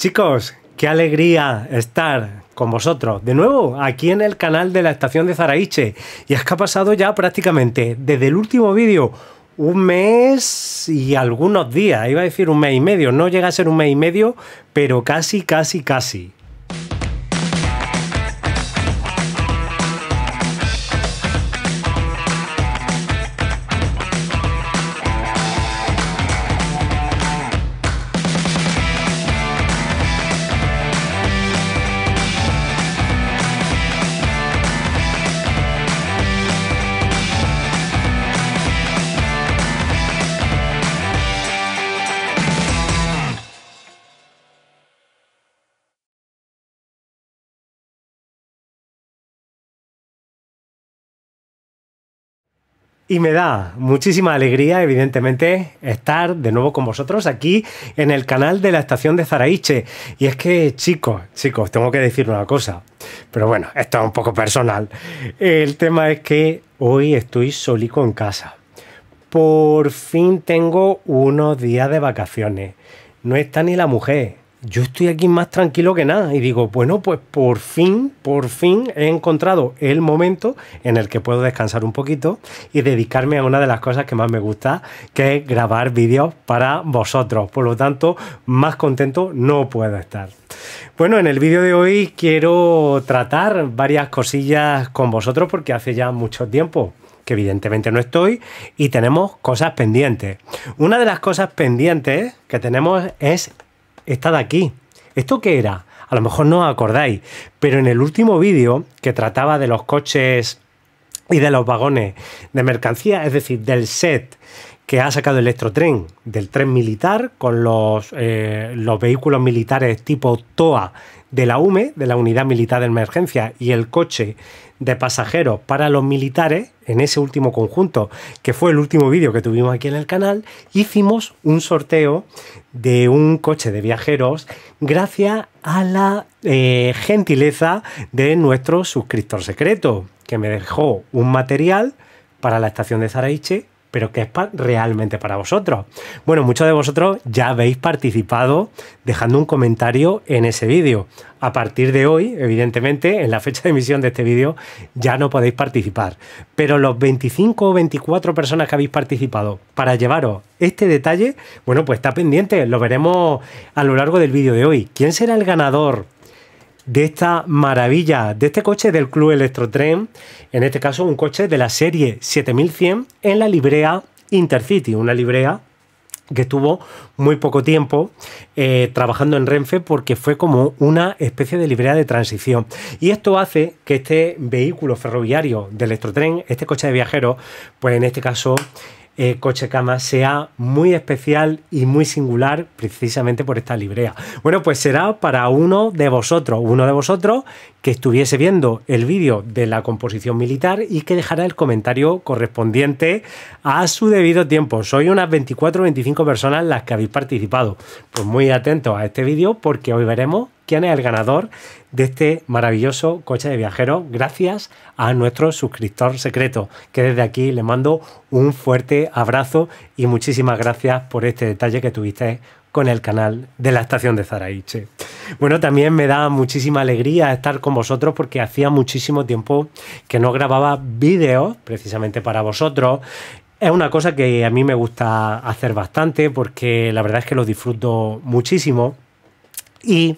Chicos, qué alegría estar con vosotros de nuevo aquí en el canal de la estación de Zaraiche. Y es que ha pasado ya prácticamente desde el último vídeo un mes y algunos días, iba a decir un mes y medio, no llega a ser un mes y medio, pero casi, casi, casi. Y me da muchísima alegría, evidentemente, estar de nuevo con vosotros aquí en el canal de la estación de Zaraiche. Y es que, chicos, chicos, tengo que decir una cosa. Pero bueno, esto es un poco personal. El tema es que hoy estoy solico en casa. Por fin tengo unos días de vacaciones. No está ni la mujer, yo estoy aquí más tranquilo que nada y digo, bueno, pues por fin, por fin he encontrado el momento en el que puedo descansar un poquito y dedicarme a una de las cosas que más me gusta, que es grabar vídeos para vosotros. Por lo tanto, más contento no puedo estar. Bueno, en el vídeo de hoy quiero tratar varias cosillas con vosotros porque hace ya mucho tiempo que evidentemente no estoy, y tenemos cosas pendientes. Una de las cosas pendientes que tenemos es de aquí. ¿Esto qué era? A lo mejor no os acordáis, pero en el último vídeo que trataba de los coches y de los vagones de mercancía, es decir, del set que ha sacado Electrotren, del tren militar, con los, eh, los vehículos militares tipo TOA de la UME, de la Unidad Militar de Emergencia, y el coche de pasajeros para los militares, en ese último conjunto, que fue el último vídeo que tuvimos aquí en el canal, hicimos un sorteo de un coche de viajeros gracias a la eh, gentileza de nuestro suscriptor secreto, que me dejó un material para la estación de Zaraiche pero que es realmente para vosotros. Bueno, muchos de vosotros ya habéis participado dejando un comentario en ese vídeo. A partir de hoy, evidentemente, en la fecha de emisión de este vídeo, ya no podéis participar. Pero los 25 o 24 personas que habéis participado para llevaros este detalle, bueno, pues está pendiente, lo veremos a lo largo del vídeo de hoy. ¿Quién será el ganador de esta maravilla, de este coche del Club Electrotren, en este caso un coche de la serie 7100 en la librea Intercity, una librea que estuvo muy poco tiempo eh, trabajando en Renfe porque fue como una especie de librea de transición. Y esto hace que este vehículo ferroviario de electrotren, este coche de viajeros, pues en este caso eh, coche Cama sea muy especial y muy singular precisamente por esta librea. Bueno, pues será para uno de vosotros, uno de vosotros que estuviese viendo el vídeo de la composición militar y que dejara el comentario correspondiente a su debido tiempo. Soy unas 24 o 25 personas las que habéis participado. Pues muy atentos a este vídeo porque hoy veremos quién es el ganador de este maravilloso coche de viajero gracias a nuestro suscriptor secreto, que desde aquí le mando un fuerte abrazo y muchísimas gracias por este detalle que tuviste con el canal de la estación de Zaraiche. Bueno, también me da muchísima alegría estar con vosotros porque hacía muchísimo tiempo que no grababa vídeos precisamente para vosotros. Es una cosa que a mí me gusta hacer bastante porque la verdad es que lo disfruto muchísimo. Y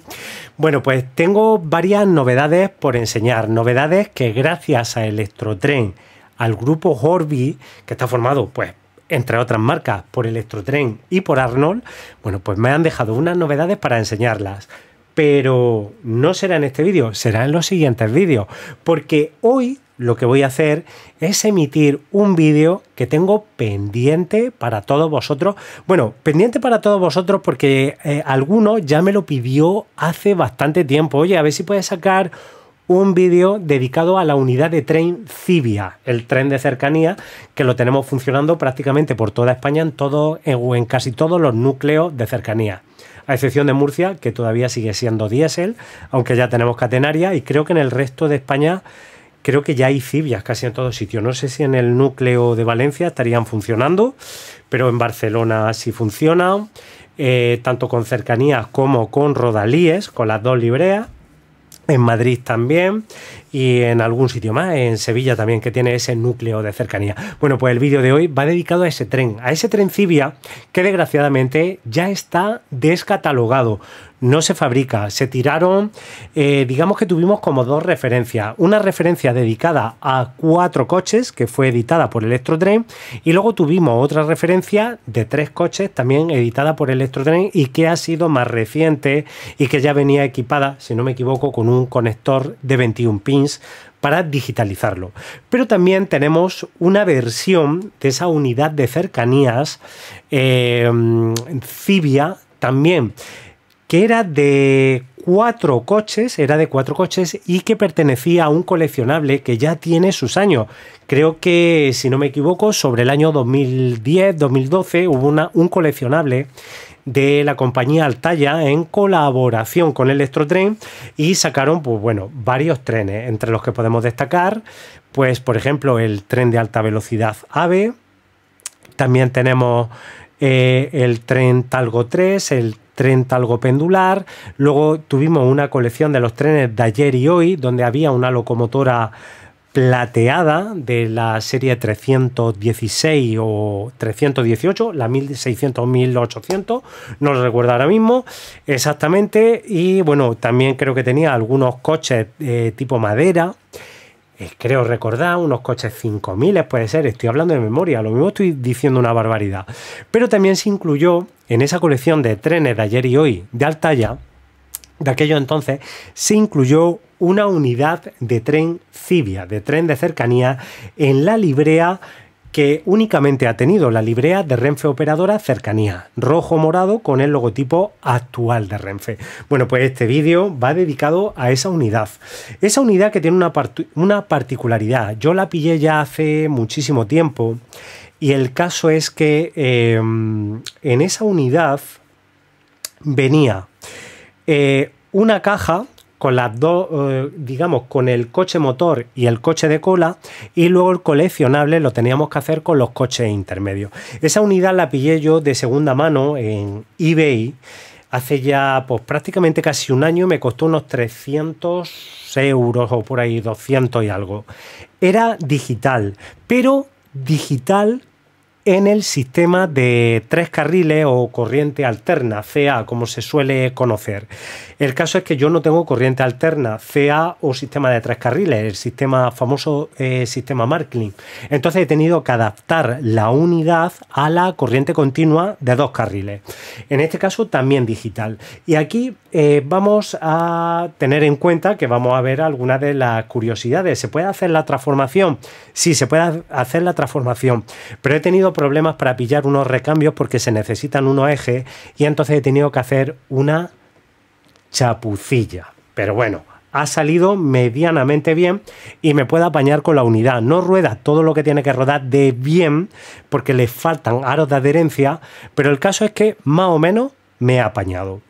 bueno, pues tengo varias novedades por enseñar, novedades que gracias a Electrotren, al grupo Horby, que está formado pues entre otras marcas por Electrotren y por Arnold, bueno, pues me han dejado unas novedades para enseñarlas. Pero no será en este vídeo, será en los siguientes vídeos, porque hoy lo que voy a hacer es emitir un vídeo que tengo pendiente para todos vosotros. Bueno, pendiente para todos vosotros porque eh, alguno ya me lo pidió hace bastante tiempo. Oye, a ver si puedes sacar un vídeo dedicado a la unidad de tren Cibia, el tren de cercanía, que lo tenemos funcionando prácticamente por toda España en, en casi todos los núcleos de cercanía a excepción de Murcia, que todavía sigue siendo diésel, aunque ya tenemos catenaria, y creo que en el resto de España creo que ya hay cibias casi en todo sitio. No sé si en el núcleo de Valencia estarían funcionando, pero en Barcelona sí funcionan, eh, tanto con cercanías como con rodalíes, con las dos libreas. En Madrid también, y en algún sitio más, en Sevilla también, que tiene ese núcleo de cercanía. Bueno, pues el vídeo de hoy va dedicado a ese tren, a ese tren Cibia que desgraciadamente ya está descatalogado. No se fabrica, se tiraron, eh, digamos que tuvimos como dos referencias. Una referencia dedicada a cuatro coches, que fue editada por Electrotren, y luego tuvimos otra referencia de tres coches, también editada por Electrotren, y que ha sido más reciente y que ya venía equipada, si no me equivoco, con un conector de 21 pin para digitalizarlo. Pero también tenemos una versión de esa unidad de cercanías, eh, Cibia, también, que era de cuatro coches, era de cuatro coches y que pertenecía a un coleccionable que ya tiene sus años. Creo que, si no me equivoco, sobre el año 2010-2012 hubo un coleccionable de la compañía Altaya en colaboración con Electrotren y sacaron, pues bueno, varios trenes, entre los que podemos destacar, pues por ejemplo, el tren de alta velocidad AVE, también tenemos eh, el tren Talgo 3, el tren Talgo pendular, luego tuvimos una colección de los trenes de ayer y hoy, donde había una locomotora plateada de la serie 316 o 318, la 1600 1800, no lo recuerdo ahora mismo exactamente. Y bueno, también creo que tenía algunos coches eh, tipo madera. Eh, creo recordar unos coches 5000, puede ser, estoy hablando de memoria, lo mismo estoy diciendo una barbaridad. Pero también se incluyó en esa colección de trenes de ayer y hoy de alta Altaya, de aquello entonces, se incluyó una unidad de tren Civia, de tren de cercanía, en la librea que únicamente ha tenido la librea de Renfe Operadora Cercanía, rojo-morado con el logotipo actual de Renfe. Bueno, pues este vídeo va dedicado a esa unidad. Esa unidad que tiene una, particularidad. Yo la pillé ya hace muchísimo tiempo y el caso es que em, en esa unidad venía eh, una caja con las dos, eh, digamos, con el coche motor y el coche de cola, y luego el coleccionable lo teníamos que hacer con los coches intermedios. Esa unidad la pillé yo de segunda mano en eBay hace ya pues prácticamente casi un año me costó unos 300 euros o por ahí 200 y algo. Era digital, pero digital en el sistema de tres carriles o corriente alterna, CA, como se suele conocer. El caso es que yo no tengo corriente alterna, CA o sistema de tres carriles, el sistema famoso eh, sistema Marklin. Entonces he tenido que adaptar la unidad a la corriente continua de dos carriles. En este caso también digital. Y aquí eh, vamos a tener en cuenta que vamos a ver algunas de las curiosidades. ¿Se puede hacer la transformación? Sí, se puede hacer la transformación, pero he tenido problemas para pillar unos recambios porque se necesitan unos ejes y entonces he tenido que hacer una chapucilla. Pero bueno, ha salido medianamente bien y me puede apañar con la unidad. No rueda todo lo que tiene que rodar de bien porque le faltan aros de adherencia, pero el caso es que más o menos me ha apañado.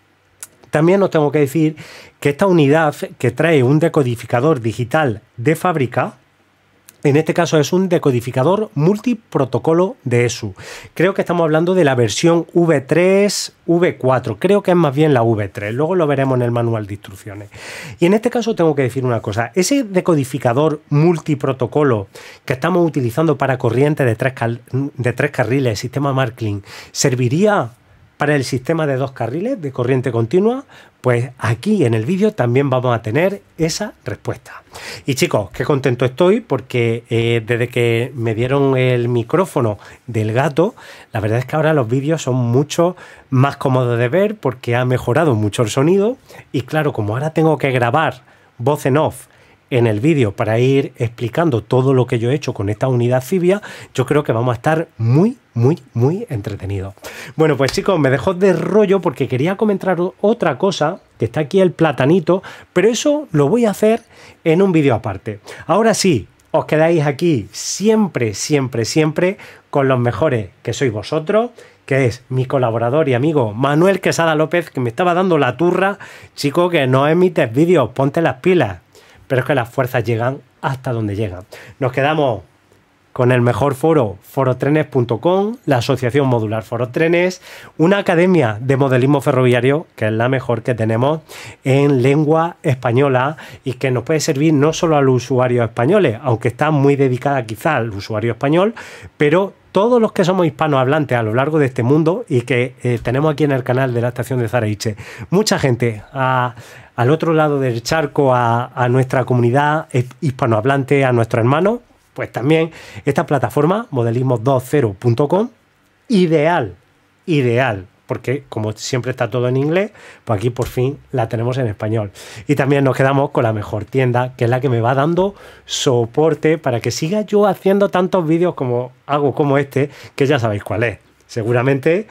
También os tengo que decir que esta unidad que trae un decodificador digital de fábrica, en este caso es un decodificador multiprotocolo de ESU. Creo que estamos hablando de la versión V3, V4. Creo que es más bien la V3. Luego lo veremos en el manual de instrucciones. Y en este caso tengo que decir una cosa. Ese decodificador multiprotocolo que estamos utilizando para corriente de tres, de tres carriles, sistema Markling, ¿serviría para el sistema de dos carriles de corriente continua, pues aquí en el vídeo también vamos a tener esa respuesta. Y chicos, qué contento estoy porque eh, desde que me dieron el micrófono del gato, la verdad es que ahora los vídeos son mucho más cómodos de ver porque ha mejorado mucho el sonido. Y claro, como ahora tengo que grabar voz en off en el vídeo para ir explicando todo lo que yo he hecho con esta unidad fibia, yo creo que vamos a estar muy muy, muy entretenido. Bueno, pues chicos, me dejo de rollo porque quería comentar otra cosa, que está aquí el platanito, pero eso lo voy a hacer en un vídeo aparte. Ahora sí, os quedáis aquí siempre, siempre, siempre con los mejores, que sois vosotros, que es mi colaborador y amigo Manuel Quesada López, que me estaba dando la turra, chico, que no emites vídeos, ponte las pilas. Pero es que las fuerzas llegan hasta donde llegan. Nos quedamos con el mejor foro, forotrenes.com, la Asociación Modular Forotrenes, una academia de modelismo ferroviario, que es la mejor que tenemos en lengua española y que nos puede servir no solo a los usuarios españoles, aunque está muy dedicada quizá al usuario español, pero todos los que somos hispanohablantes a lo largo de este mundo y que eh, tenemos aquí en el canal de la estación de Zaraiche, mucha gente al otro lado del charco, a, a nuestra comunidad eh, hispanohablante, a nuestros hermanos, pues también esta plataforma, modelismo20.com, ideal, ideal porque como siempre está todo en inglés, pues aquí por fin la tenemos en español. Y también nos quedamos con la mejor tienda, que es la que me va dando soporte para que siga yo haciendo tantos vídeos como hago como este, que ya sabéis cuál es. Seguramente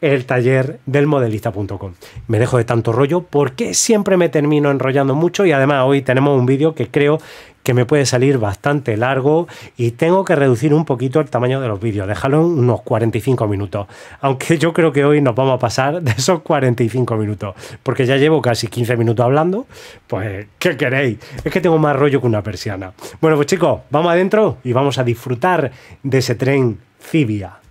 el taller del modelista.com. Me dejo de tanto rollo porque siempre me termino enrollando mucho y además hoy tenemos un vídeo que creo que me puede salir bastante largo y tengo que reducir un poquito el tamaño de los vídeos, dejarlo en unos 45 minutos. Aunque yo creo que hoy nos vamos a pasar de esos 45 minutos, porque ya llevo casi 15 minutos hablando, pues ¿qué queréis? Es que tengo más rollo que una persiana. Bueno, pues chicos, vamos adentro y vamos a disfrutar de ese tren fibia.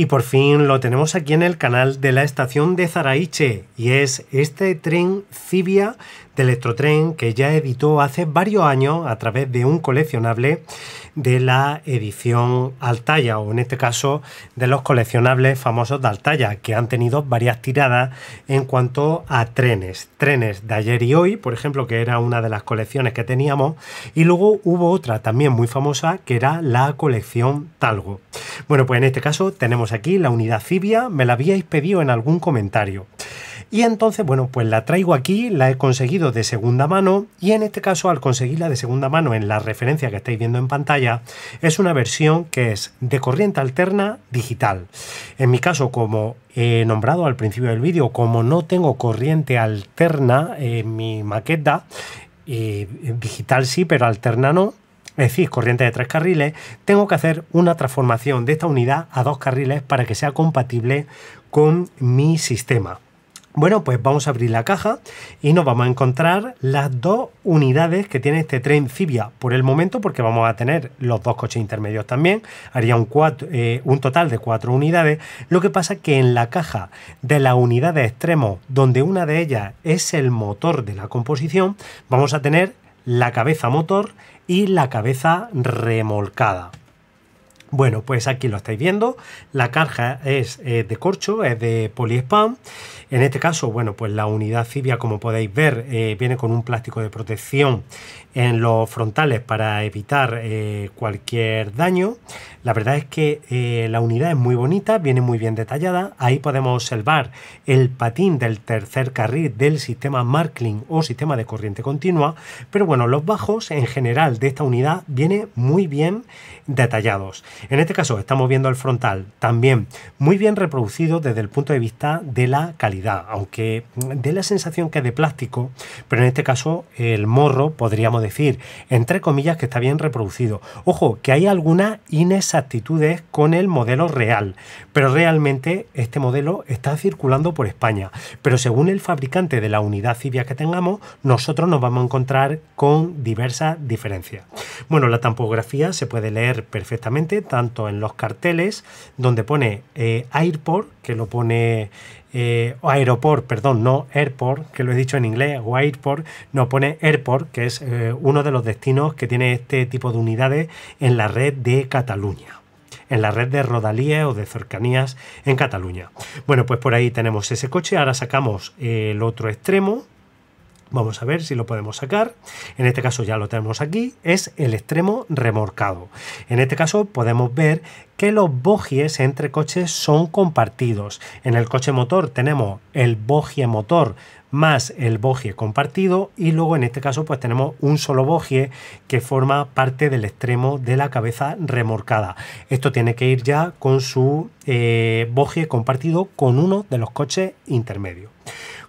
Y por fin lo tenemos aquí en el canal de la estación de Zaraiche y es este tren Cibia de Electrotren que ya editó hace varios años a través de un coleccionable de la edición Altaya o en este caso de los coleccionables famosos de Altaya que han tenido varias tiradas en cuanto a trenes. Trenes de ayer y hoy, por ejemplo, que era una de las colecciones que teníamos y luego hubo otra también muy famosa que era la colección Talgo. Bueno, pues en este caso tenemos pues aquí, la unidad fibia me la habíais pedido en algún comentario. Y entonces, bueno, pues la traigo aquí, la he conseguido de segunda mano y en este caso al conseguirla de segunda mano en la referencia que estáis viendo en pantalla, es una versión que es de corriente alterna digital. En mi caso, como he nombrado al principio del vídeo, como no tengo corriente alterna en mi maqueta, eh, digital sí, pero alterna no, es decir, corriente de tres carriles, tengo que hacer una transformación de esta unidad a dos carriles para que sea compatible con mi sistema. Bueno, pues vamos a abrir la caja y nos vamos a encontrar las dos unidades que tiene este tren Cibia por el momento, porque vamos a tener los dos coches intermedios también. Haría un, eh, un total de cuatro unidades. Lo que pasa es que en la caja de unidad de extremo donde una de ellas es el motor de la composición, vamos a tener la cabeza motor, y la cabeza remolcada. Bueno, pues aquí lo estáis viendo. La caja es eh, de corcho, es de poliespam. En este caso, bueno, pues la unidad cibia, como podéis ver, eh, viene con un plástico de protección en los frontales para evitar eh, cualquier daño. La verdad es que eh, la unidad es muy bonita, viene muy bien detallada. Ahí podemos observar el patín del tercer carril del sistema Markling o sistema de corriente continua. Pero bueno, los bajos en general de esta unidad vienen muy bien detallados. En este caso estamos viendo el frontal también muy bien reproducido desde el punto de vista de la calidad, aunque mm, de la sensación que es de plástico, pero en este caso el morro podríamos decir, entre comillas, que está bien reproducido. Ojo, que hay algunas inexactitudes con el modelo real, pero realmente este modelo está circulando por España. Pero según el fabricante de la unidad civia que tengamos, nosotros nos vamos a encontrar con diversas diferencias. Bueno, la tampografía se puede leer perfectamente tanto en los carteles donde pone eh, Airport que lo pone eh, aeroport, perdón, no airport, que lo he dicho en inglés, o airport, no pone airport, que es eh, uno de los destinos que tiene este tipo de unidades en la red de Cataluña en la red de rodalías o de cercanías en Cataluña. Bueno, pues por ahí tenemos ese coche. Ahora sacamos eh, el otro extremo, vamos a ver si lo podemos sacar, en este caso ya lo tenemos aquí, es el extremo remorcado. En este caso podemos ver que los bogies entre coches son compartidos. En el coche motor tenemos el bogie motor más el bogie compartido y luego en este caso pues tenemos un solo bogie que forma parte del extremo de la cabeza remorcada. Esto tiene que ir ya con su eh, bogie compartido con uno de los coches intermedios.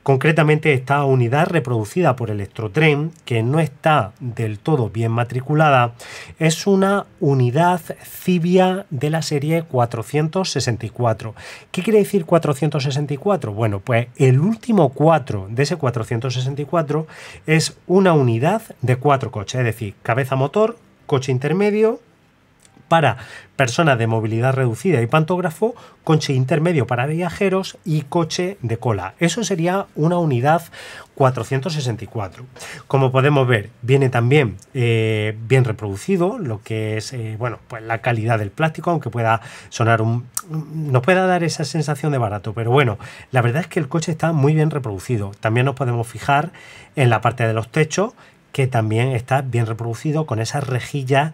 Concretamente, esta unidad reproducida por Electrotren, que no está del todo bien matriculada, es una unidad cibia de la serie 464. ¿Qué quiere decir 464? Bueno, pues el último 4 de ese 464 es una unidad de 4 coches, es decir, cabeza motor, coche intermedio, para personas de movilidad reducida y pantógrafo, coche intermedio para viajeros y coche de cola. Eso sería una unidad 464. Como podemos ver, viene también eh, bien reproducido lo que es eh, bueno, pues la calidad del plástico, aunque pueda sonar un. nos pueda dar esa sensación de barato. Pero bueno, la verdad es que el coche está muy bien reproducido. También nos podemos fijar en la parte de los techos que también está bien reproducido con esas rejillas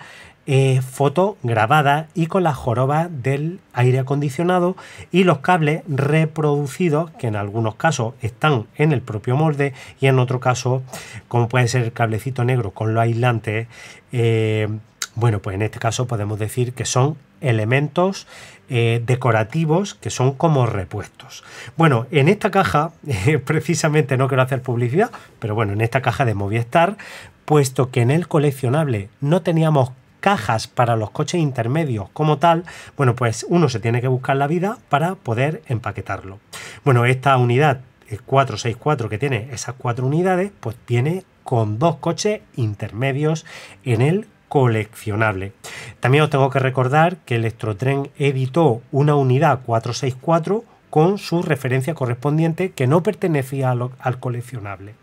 eh, foto grabada y con las jorobas del aire acondicionado y los cables reproducidos que en algunos casos están en el propio molde y en otro caso como puede ser el cablecito negro con los aislantes eh, bueno pues en este caso podemos decir que son elementos eh, decorativos que son como repuestos. Bueno, en esta caja, precisamente no quiero hacer publicidad, pero bueno, en esta caja de Movistar, puesto que en el coleccionable no teníamos cajas para los coches intermedios como tal, bueno, pues uno se tiene que buscar la vida para poder empaquetarlo. Bueno, esta unidad 464 que tiene esas cuatro unidades, pues tiene con dos coches intermedios en el coleccionable. También os tengo que recordar que Electrotren editó una unidad 464 con su referencia correspondiente que no pertenecía al coleccionable.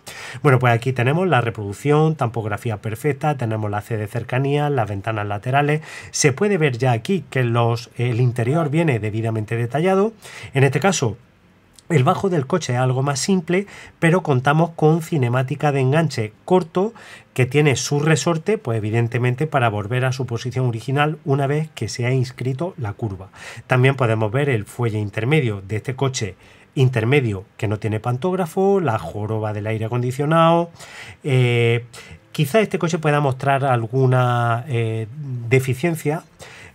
Bueno, pues aquí tenemos la reproducción, tampografía perfecta, tenemos la C de cercanía, las ventanas laterales. Se puede ver ya aquí que el interior viene debidamente detallado. En este caso, el bajo del coche es algo más simple, pero contamos con cinemática de enganche corto que tiene su resorte, pues evidentemente para volver a su posición original una vez que se ha inscrito la curva. También podemos ver el fuelle intermedio de este coche intermedio que no tiene pantógrafo, la joroba del aire acondicionado. Eh, quizá este coche pueda mostrar alguna eh, deficiencia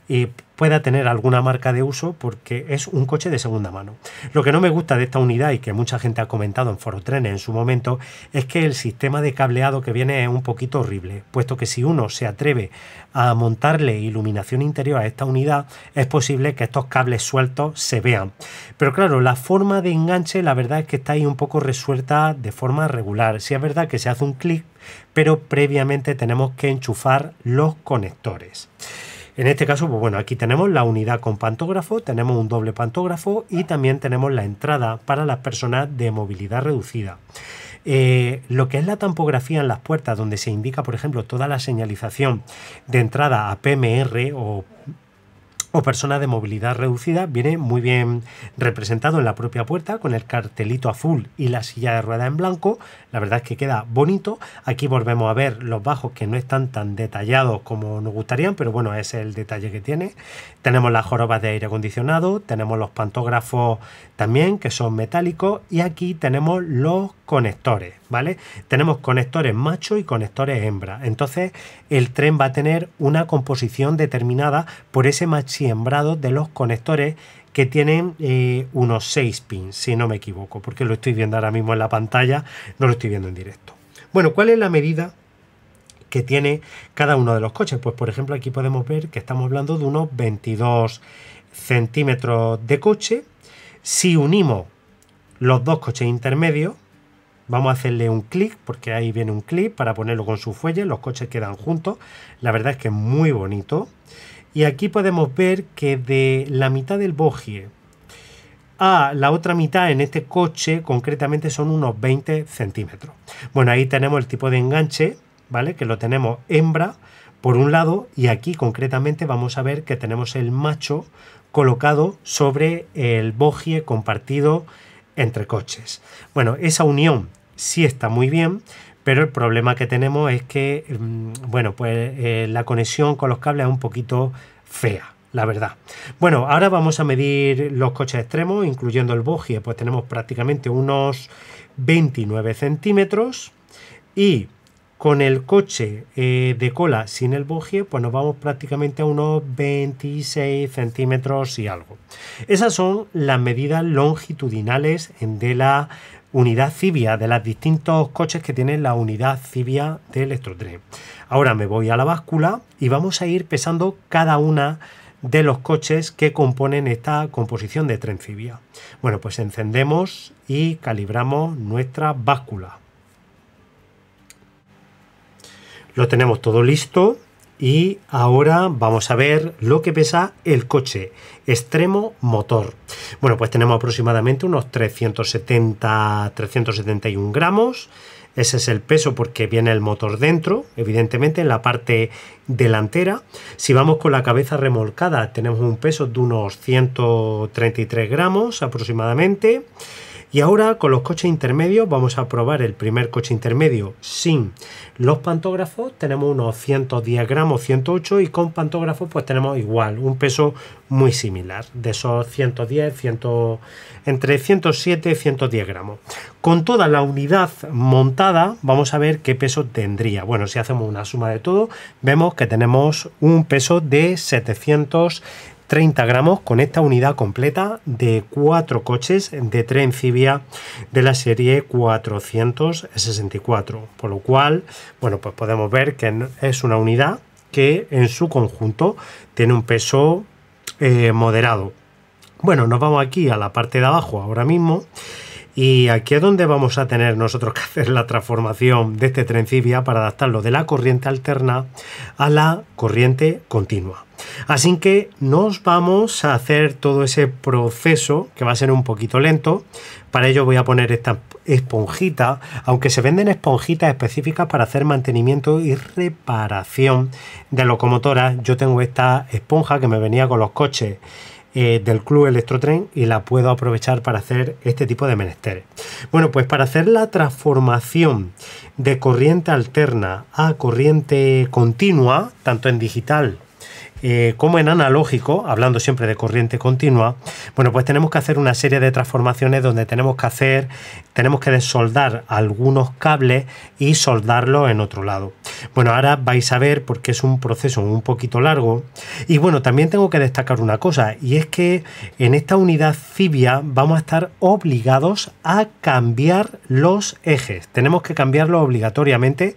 eh, pueda tener alguna marca de uso porque es un coche de segunda mano. Lo que no me gusta de esta unidad y que mucha gente ha comentado en foro tren en su momento es que el sistema de cableado que viene es un poquito horrible, puesto que si uno se atreve a montarle iluminación interior a esta unidad es posible que estos cables sueltos se vean. Pero claro, la forma de enganche la verdad es que está ahí un poco resuelta de forma regular. Si es verdad que se hace un clic, pero previamente tenemos que enchufar los conectores. En este caso, pues bueno, aquí tenemos la unidad con pantógrafo, tenemos un doble pantógrafo y también tenemos la entrada para las personas de movilidad reducida. Eh, lo que es la tampografía en las puertas, donde se indica, por ejemplo, toda la señalización de entrada a PMR o o personas de movilidad reducida viene muy bien representado en la propia puerta con el cartelito azul y la silla de ruedas en blanco. La verdad es que queda bonito. Aquí volvemos a ver los bajos que no están tan detallados como nos gustarían, pero bueno, es el detalle que tiene. Tenemos las jorobas de aire acondicionado, tenemos los pantógrafos también que son metálicos y aquí tenemos los conectores, ¿vale? Tenemos conectores macho y conectores hembra. Entonces, el tren va a tener una composición determinada por ese machiembrado de los conectores que tienen eh, unos 6 pins, si no me equivoco, porque lo estoy viendo ahora mismo en la pantalla, no lo estoy viendo en directo. Bueno, ¿cuál es la medida que tiene cada uno de los coches? Pues por ejemplo aquí podemos ver que estamos hablando de unos 22 centímetros de coche. Si unimos los dos coches intermedios, Vamos a hacerle un clic, porque ahí viene un clic para ponerlo con su fuelle, los coches quedan juntos. La verdad es que es muy bonito. Y aquí podemos ver que de la mitad del bogie a la otra mitad en este coche concretamente son unos 20 centímetros. Bueno, ahí tenemos el tipo de enganche, ¿vale? Que lo tenemos hembra por un lado y aquí concretamente vamos a ver que tenemos el macho colocado sobre el bogie compartido entre coches. Bueno, esa unión sí está muy bien, pero el problema que tenemos es que, mm, bueno, pues eh, la conexión con los cables es un poquito fea. La verdad. Bueno, ahora vamos a medir los coches extremos, incluyendo el bogie, pues tenemos prácticamente unos 29 centímetros. Y con el coche eh, de cola sin el bogie, pues nos vamos prácticamente a unos 26 centímetros y algo. Esas son las medidas longitudinales de la unidad civia de los distintos coches que tiene la unidad cibia de Electrotren. Ahora me voy a la báscula y vamos a ir pesando cada una de los coches que componen esta composición de tren cibia. Bueno, pues encendemos y calibramos nuestra báscula. Lo tenemos todo listo y ahora vamos a ver lo que pesa el coche, extremo motor. Bueno, pues tenemos aproximadamente unos 370, 371 gramos. Ese es el peso porque viene el motor dentro, evidentemente en la parte delantera. Si vamos con la cabeza remolcada, tenemos un peso de unos 133 gramos aproximadamente. Y ahora con los coches intermedios vamos a probar el primer coche intermedio sin los pantógrafos. Tenemos unos 110 gramos, 108 y con pantógrafos pues tenemos igual, un peso muy similar. De esos 110, 100, entre 107 y 110 gramos. Con toda la unidad montada vamos a ver qué peso tendría. Bueno, si hacemos una suma de todo vemos que tenemos un peso de 700 30 gramos con esta unidad completa de cuatro coches de tren cibia de la serie 464, por lo cual, bueno, pues podemos ver que es una unidad que en su conjunto tiene un peso eh, moderado. Bueno, nos vamos aquí a la parte de abajo ahora mismo. Y aquí es donde vamos a tener nosotros que hacer la transformación de este trencibia para adaptarlo de la corriente alterna a la corriente continua. Así que nos vamos a hacer todo ese proceso que va a ser un poquito lento. Para ello voy a poner esta esponjita, aunque se venden esponjitas específicas para hacer mantenimiento y reparación de locomotoras. Yo tengo esta esponja que me venía con los coches eh, del club Electrotren y la puedo aprovechar para hacer este tipo de menesteres. Bueno, pues para hacer la transformación de corriente alterna a corriente continua, tanto en digital eh, como en analógico, hablando siempre de corriente continua, bueno, pues tenemos que hacer una serie de transformaciones donde tenemos que hacer, tenemos que desoldar algunos cables y soldarlos en otro lado. Bueno, ahora vais a ver porque es un proceso un poquito largo. Y bueno, también tengo que destacar una cosa, y es que en esta unidad fibia vamos a estar obligados a cambiar los ejes. Tenemos que cambiarlo obligatoriamente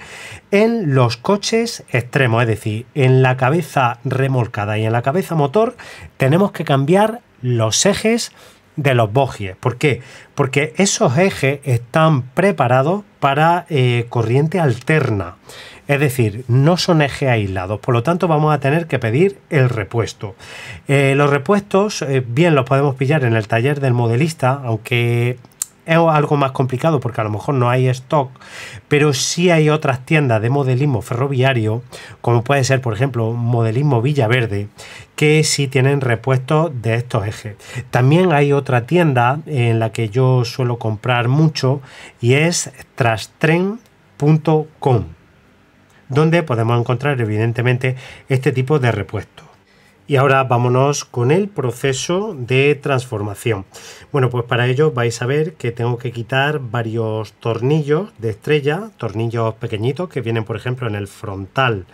en los coches extremos, es decir, en la cabeza remota y en la cabeza motor tenemos que cambiar los ejes de los bogies. ¿Por qué? Porque esos ejes están preparados para eh, corriente alterna. Es decir, no son ejes aislados, por lo tanto vamos a tener que pedir el repuesto. Eh, los repuestos eh, bien los podemos pillar en el taller del modelista, aunque es algo más complicado porque a lo mejor no hay stock, pero sí hay otras tiendas de modelismo ferroviario, como puede ser, por ejemplo, Modelismo Villaverde, que sí tienen repuestos de estos ejes. También hay otra tienda en la que yo suelo comprar mucho y es trastren.com, donde podemos encontrar evidentemente este tipo de repuestos. Y ahora vámonos con el proceso de transformación. Bueno, pues para ello vais a ver que tengo que quitar varios tornillos de estrella, tornillos pequeñitos que vienen por ejemplo en el frontal,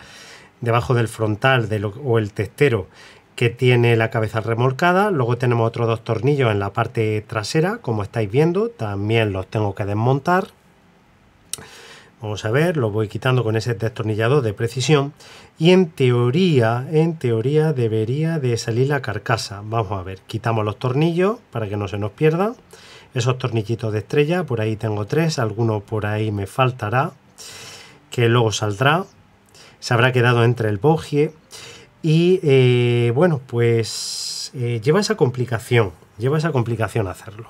debajo del frontal o el testero que tiene la cabeza remolcada. Luego tenemos otros dos tornillos en la parte trasera, como estáis viendo, también los tengo que desmontar. Vamos a ver, lo voy quitando con ese destornillador de precisión y en teoría, en teoría debería de salir la carcasa. Vamos a ver, quitamos los tornillos para que no se nos pierdan. Esos tornillitos de estrella, por ahí tengo tres, alguno por ahí me faltará, que luego saldrá. Se habrá quedado entre el bogie y eh, bueno, pues eh, lleva esa complicación, lleva esa complicación hacerlo.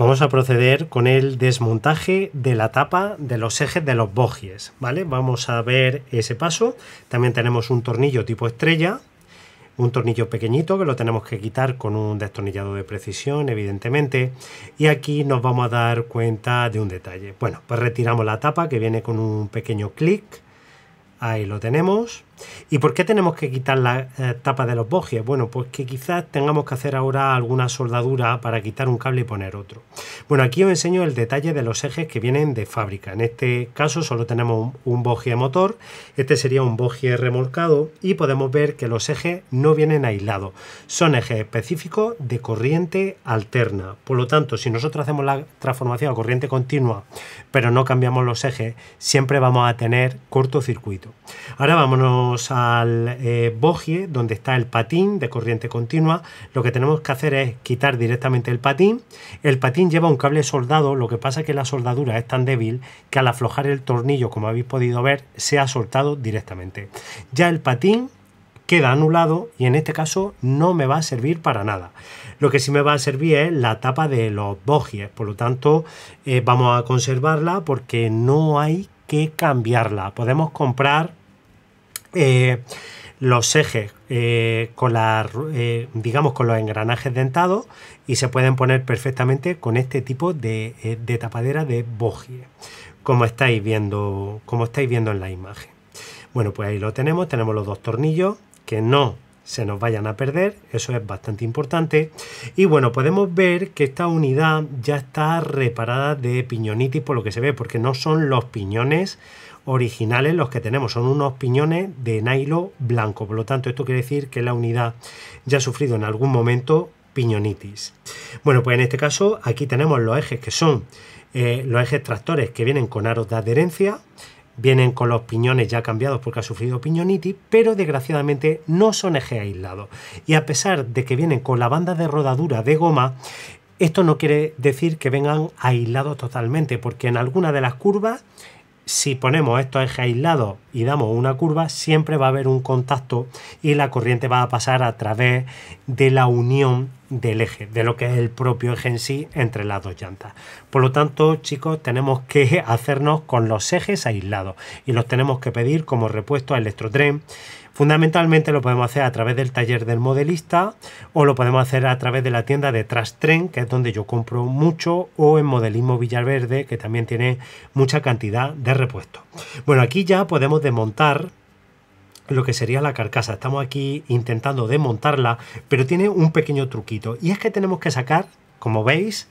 Vamos a proceder con el desmontaje de la tapa de los ejes de los bogies, ¿vale? Vamos a ver ese paso. También tenemos un tornillo tipo estrella, un tornillo pequeñito que lo tenemos que quitar con un destornillado de precisión, evidentemente. Y aquí nos vamos a dar cuenta de un detalle. Bueno, pues retiramos la tapa que viene con un pequeño clic. Ahí lo tenemos. ¿Y por qué tenemos que quitar la eh, tapa de los bojes? Bueno, pues que quizás tengamos que hacer ahora alguna soldadura para quitar un cable y poner otro. Bueno, aquí os enseño el detalle de los ejes que vienen de fábrica. En este caso solo tenemos un, un motor, este sería un bogie remolcado y podemos ver que los ejes no vienen aislados. Son ejes específicos de corriente alterna. Por lo tanto, si nosotros hacemos la transformación a corriente continua, pero no cambiamos los ejes, siempre vamos a tener cortocircuito. Ahora vámonos al eh, bogie, donde está el patín de corriente continua, lo que tenemos que hacer es quitar directamente el patín. El patín lleva un cable soldado, lo que pasa es que la soldadura es tan débil que al aflojar el tornillo, como habéis podido ver, se ha soltado directamente. Ya el patín queda anulado y en este caso no me va a servir para nada. Lo que sí me va a servir es la tapa de los bogies, por lo tanto eh, vamos a conservarla porque no hay que cambiarla. Podemos comprar eh, los ejes eh, con eh, digamos con los engranajes dentados y se pueden poner perfectamente con este tipo de, tapadera de bogie como estáis viendo como estáis viendo en la imagen bueno pues ahí lo tenemos tenemos los dos tornillos que no se nos vayan a perder, eso es bastante importante. Y bueno, podemos ver que esta unidad ya está reparada de piñonitis por lo que se ve, porque no son los piñones originales los que tenemos, son unos piñones de nylon blanco, por lo tanto esto quiere decir que la unidad ya ha sufrido en algún momento piñonitis. Bueno, pues en este caso aquí tenemos los ejes que son eh, los ejes tractores que vienen con aros de adherencia, vienen con los piñones ya cambiados porque ha sufrido piñonitis, pero desgraciadamente no son ejes aislados. Y a pesar de que vienen con la banda de rodadura de goma, esto no quiere decir que vengan aislados totalmente, porque en alguna de las curvas si ponemos estos ejes aislados y damos una curva, siempre va a haber un contacto y la corriente va a pasar a través de la unión del eje, de lo que es el propio eje en sí entre las dos llantas. Por lo tanto, chicos, tenemos que hacernos con los ejes aislados y los tenemos que pedir como repuesto a Electrotren Fundamentalmente lo podemos hacer a través del taller del modelista o lo podemos hacer a través de la tienda de Trastren, que es donde yo compro mucho, o en Modelismo Villaverde, que también tiene mucha cantidad de repuesto. Bueno, aquí ya podemos desmontar lo que sería la carcasa. Estamos aquí intentando desmontarla, pero tiene un pequeño truquito y es que tenemos que sacar, como veis,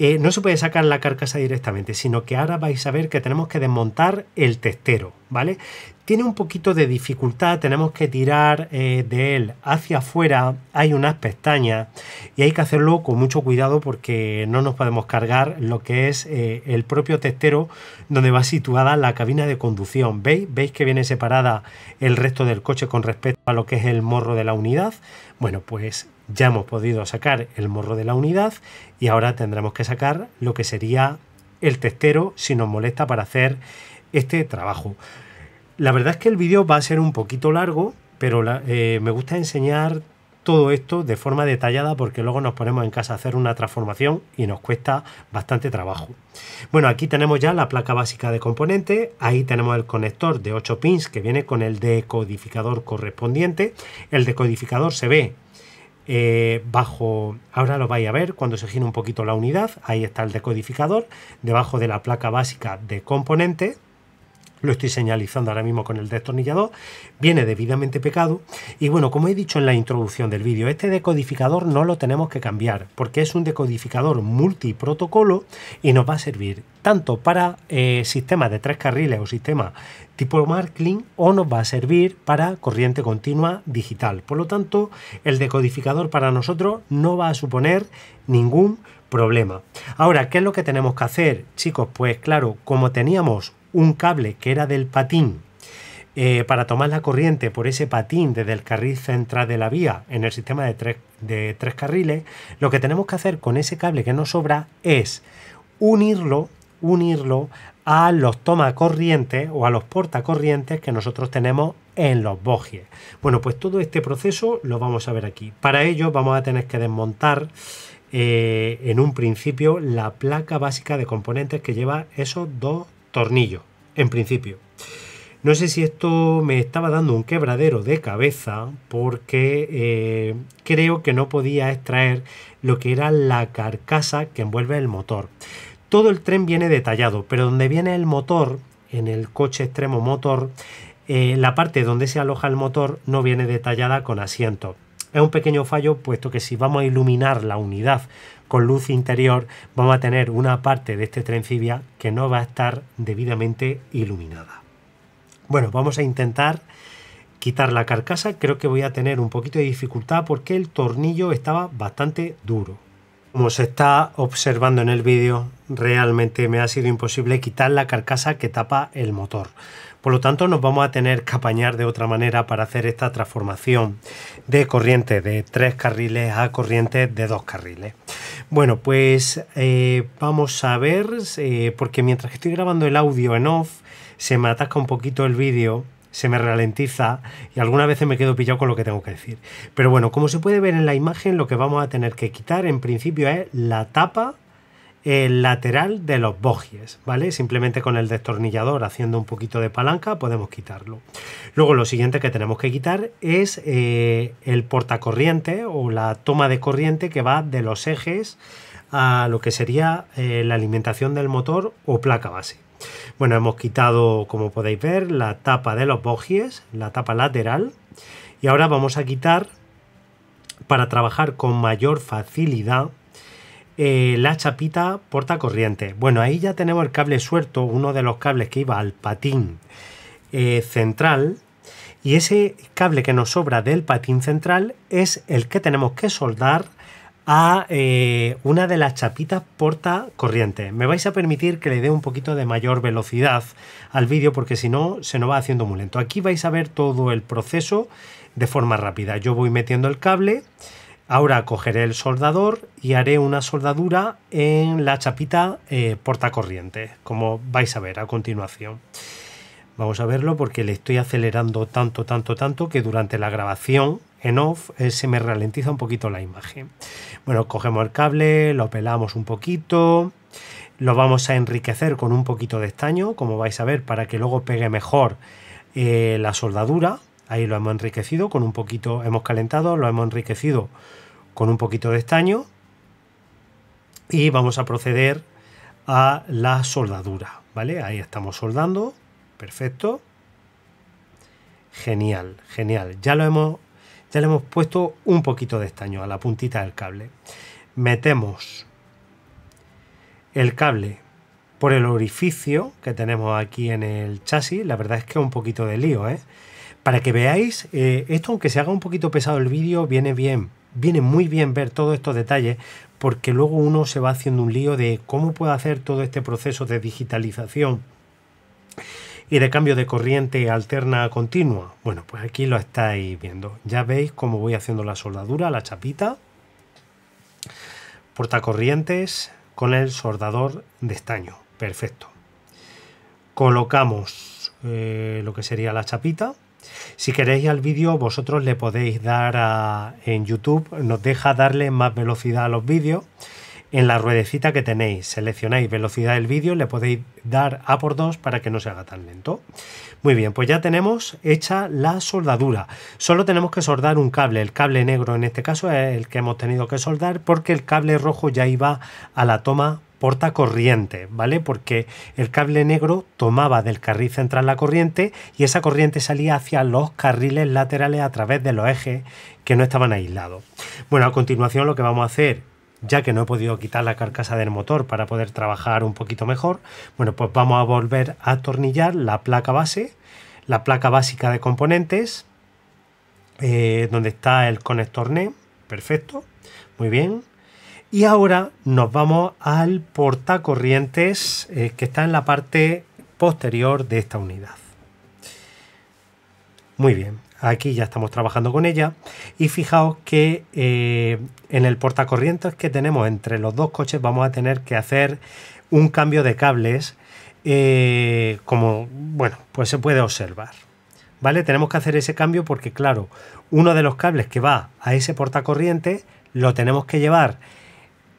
eh, no se puede sacar la carcasa directamente, sino que ahora vais a ver que tenemos que desmontar el testero, ¿vale? Tiene un poquito de dificultad, tenemos que tirar eh, de él hacia afuera, hay unas pestañas y hay que hacerlo con mucho cuidado porque no nos podemos cargar lo que es eh, el propio testero donde va situada la cabina de conducción. ¿Veis? ¿Veis que viene separada el resto del coche con respecto a lo que es el morro de la unidad? Bueno, pues ya hemos podido sacar el morro de la unidad y ahora tendremos que sacar lo que sería el testero si nos molesta para hacer este trabajo. La verdad es que el vídeo va a ser un poquito largo, pero eh, me gusta enseñar todo esto de forma detallada porque luego nos ponemos en casa a hacer una transformación y nos cuesta bastante trabajo. Bueno, aquí tenemos ya la placa básica de componente, ahí tenemos el conector de 8 pins que viene con el decodificador correspondiente. El decodificador se ve eh, bajo, ahora lo vais a ver cuando se gira un poquito la unidad, ahí está el decodificador, debajo de la placa básica de componente, lo estoy señalizando ahora mismo con el destornillador, viene debidamente pecado. y bueno, como he dicho en la introducción del vídeo, este decodificador no lo tenemos que cambiar porque es un decodificador multiprotocolo y nos va a servir tanto para eh, sistemas de tres carriles o sistemas tipo Marklin o nos va a servir para corriente continua digital. Por lo tanto, el decodificador para nosotros no va a suponer ningún problema. Ahora, ¿qué es lo que tenemos que hacer? Chicos, pues claro, como teníamos un cable que era del patín eh, para tomar la corriente por ese patín desde el carril central de la vía en el sistema de tres, de tres carriles, lo que tenemos que hacer con ese cable que nos sobra es unirlo, unirlo a los tomacorrientes o a los portacorrientes que nosotros tenemos en los bogies. Bueno, pues todo este proceso lo vamos a ver aquí. Para ello vamos a tener que desmontar eh, en un principio la placa básica de componentes que lleva esos dos tornillo, en principio. No sé si esto me estaba dando un quebradero de cabeza porque eh, creo que no podía extraer lo que era la carcasa que envuelve el motor. Todo el tren viene detallado, pero donde viene el motor, en el coche extremo motor, eh, la parte donde se aloja el motor no viene detallada con asiento. Es un pequeño fallo puesto que si vamos a iluminar la unidad con luz interior, vamos a tener una parte de este trencivia que no va a estar debidamente iluminada. Bueno, vamos a intentar quitar la carcasa. Creo que voy a tener un poquito de dificultad porque el tornillo estaba bastante duro. Como se está observando en el vídeo, realmente me ha sido imposible quitar la carcasa que tapa el motor. Por lo tanto, nos vamos a tener que apañar de otra manera para hacer esta transformación de corriente de tres carriles a corriente de dos carriles. Bueno, pues eh, vamos a ver, eh, porque mientras estoy grabando el audio en off, se me atasca un poquito el vídeo, se me ralentiza y algunas veces me quedo pillado con lo que tengo que decir. Pero bueno, como se puede ver en la imagen, lo que vamos a tener que quitar en principio es la tapa el lateral de los bogies, ¿vale? Simplemente con el destornillador haciendo un poquito de palanca podemos quitarlo. Luego lo siguiente que tenemos que quitar es eh, el portacorriente o la toma de corriente que va de los ejes a lo que sería eh, la alimentación del motor o placa base. Bueno, hemos quitado, como podéis ver, la tapa de los bogies, la tapa lateral, y ahora vamos a quitar, para trabajar con mayor facilidad, eh, la chapita porta corriente. Bueno, ahí ya tenemos el cable suelto, uno de los cables que iba al patín eh, central. Y ese cable que nos sobra del patín central es el que tenemos que soldar a eh, una de las chapitas porta corriente. Me vais a permitir que le dé un poquito de mayor velocidad al vídeo porque si no se nos va haciendo muy lento. Aquí vais a ver todo el proceso de forma rápida. Yo voy metiendo el cable, Ahora cogeré el soldador y haré una soldadura en la chapita porta eh, portacorriente, como vais a ver a continuación. Vamos a verlo porque le estoy acelerando tanto, tanto, tanto que durante la grabación en off eh, se me ralentiza un poquito la imagen. Bueno, cogemos el cable, lo pelamos un poquito, lo vamos a enriquecer con un poquito de estaño, como vais a ver, para que luego pegue mejor eh, la soldadura Ahí lo hemos enriquecido con un poquito, hemos calentado, lo hemos enriquecido con un poquito de estaño y vamos a proceder a la soldadura, ¿vale? Ahí estamos soldando, perfecto. Genial, genial. Ya lo hemos ya le hemos puesto un poquito de estaño a la puntita del cable. Metemos el cable por el orificio que tenemos aquí en el chasis. La verdad es que es un poquito de lío, ¿eh? para que veáis, eh, esto aunque se haga un poquito pesado el vídeo, viene bien, viene muy bien ver todos estos detalles porque luego uno se va haciendo un lío de cómo puede hacer todo este proceso de digitalización y de cambio de corriente alterna continua. Bueno, pues aquí lo estáis viendo. Ya veis cómo voy haciendo la soldadura, la chapita, portacorrientes con el soldador de estaño. Perfecto. Colocamos eh, lo que sería la chapita. Si queréis al vídeo, vosotros le podéis dar en YouTube, nos deja darle más velocidad a los vídeos. En la ruedecita que tenéis, seleccionáis velocidad del vídeo, le podéis dar A por 2 para que no se haga tan lento. Muy bien, pues ya tenemos hecha la soldadura. Solo tenemos que soldar un cable. El cable negro en este caso es el que hemos tenido que soldar porque el cable rojo ya iba a la toma porta corriente, ¿vale? Porque el cable negro tomaba del carril central la corriente y esa corriente salía hacia los carriles laterales a través de los ejes que no estaban aislados. Bueno, a continuación lo que vamos a hacer ya que no he podido quitar la carcasa del motor para poder trabajar un poquito mejor, bueno, pues vamos a volver a atornillar la placa base, la placa básica de componentes, eh, donde está el conector NEM, perfecto, muy bien, y ahora nos vamos al portacorrientes eh, que está en la parte posterior de esta unidad. Muy bien, aquí ya estamos trabajando con ella y fijaos que eh, en el portacorrientes que tenemos entre los dos coches vamos a tener que hacer un cambio de cables eh, como, bueno, pues se puede observar. ¿Vale? Tenemos que hacer ese cambio porque, claro, uno de los cables que va a ese portacorrientes lo tenemos que llevar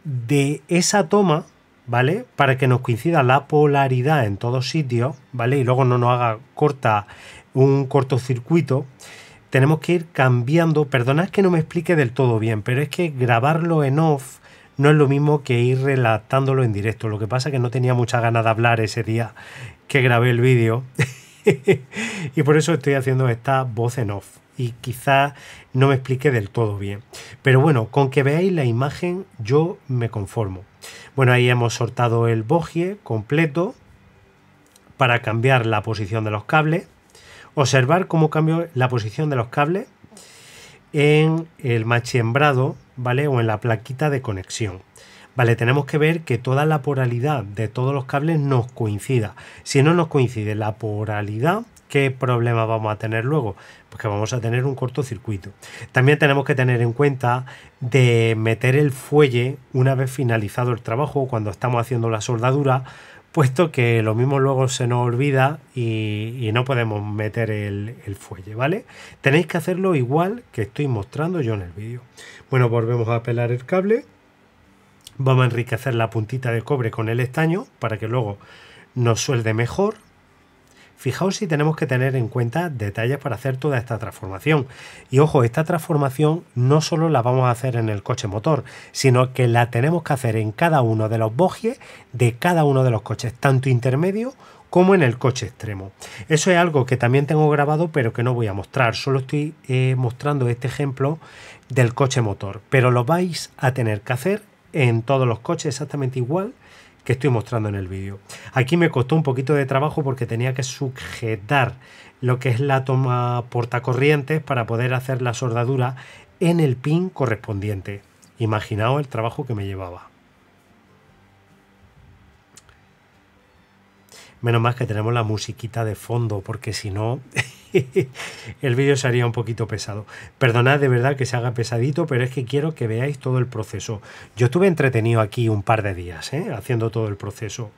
de esa toma, ¿vale? Para que nos coincida la polaridad en todos sitios, ¿vale? Y luego no nos haga corta un cortocircuito. Tenemos que ir cambiando. Perdonad que no me explique del todo bien, pero es que grabarlo en off no es lo mismo que ir relatándolo en directo. Lo que pasa es que no tenía mucha ganas de hablar ese día que grabé el vídeo. y por eso estoy haciendo esta voz en off y quizás no me explique del todo bien. Pero bueno, con que veáis la imagen yo me conformo. Bueno, ahí hemos soltado el bogie completo para cambiar la posición de los cables. Observar cómo cambio la posición de los cables en el machembrado, ¿vale? O en la plaquita de conexión. Vale, tenemos que ver que toda la poralidad de todos los cables nos coincida. Si no nos coincide la poralidad, ¿Qué problema vamos a tener luego? Pues que vamos a tener un cortocircuito. También tenemos que tener en cuenta de meter el fuelle una vez finalizado el trabajo, cuando estamos haciendo la soldadura, puesto que lo mismo luego se nos olvida y, no podemos meter el, el, fuelle, ¿vale? Tenéis que hacerlo igual que estoy mostrando yo en el vídeo. Bueno, volvemos a pelar el cable. Vamos a enriquecer la puntita de cobre con el estaño para que luego nos suelde mejor, Fijaos si tenemos que tener en cuenta detalles para hacer toda esta transformación. Y ojo, esta transformación no solo la vamos a hacer en el coche motor, sino que la tenemos que hacer en cada uno de los bogies de cada uno de los coches, tanto intermedio como en el coche extremo. Eso es algo que también tengo grabado pero que no voy a mostrar, solo estoy eh, mostrando este ejemplo del coche motor, pero lo vais a tener que hacer en todos los coches exactamente igual que estoy mostrando en el vídeo. Aquí me costó un poquito de trabajo porque tenía que sujetar lo que es la toma portacorrientes para poder hacer la sordadura en el pin correspondiente. Imaginaos el trabajo que me llevaba. Menos mal que tenemos la musiquita de fondo porque si no... el vídeo sería un poquito pesado. Perdonad de verdad que se haga pesadito, pero es que quiero que veáis todo el proceso. Yo estuve entretenido aquí un par de días, ¿eh? haciendo todo el proceso.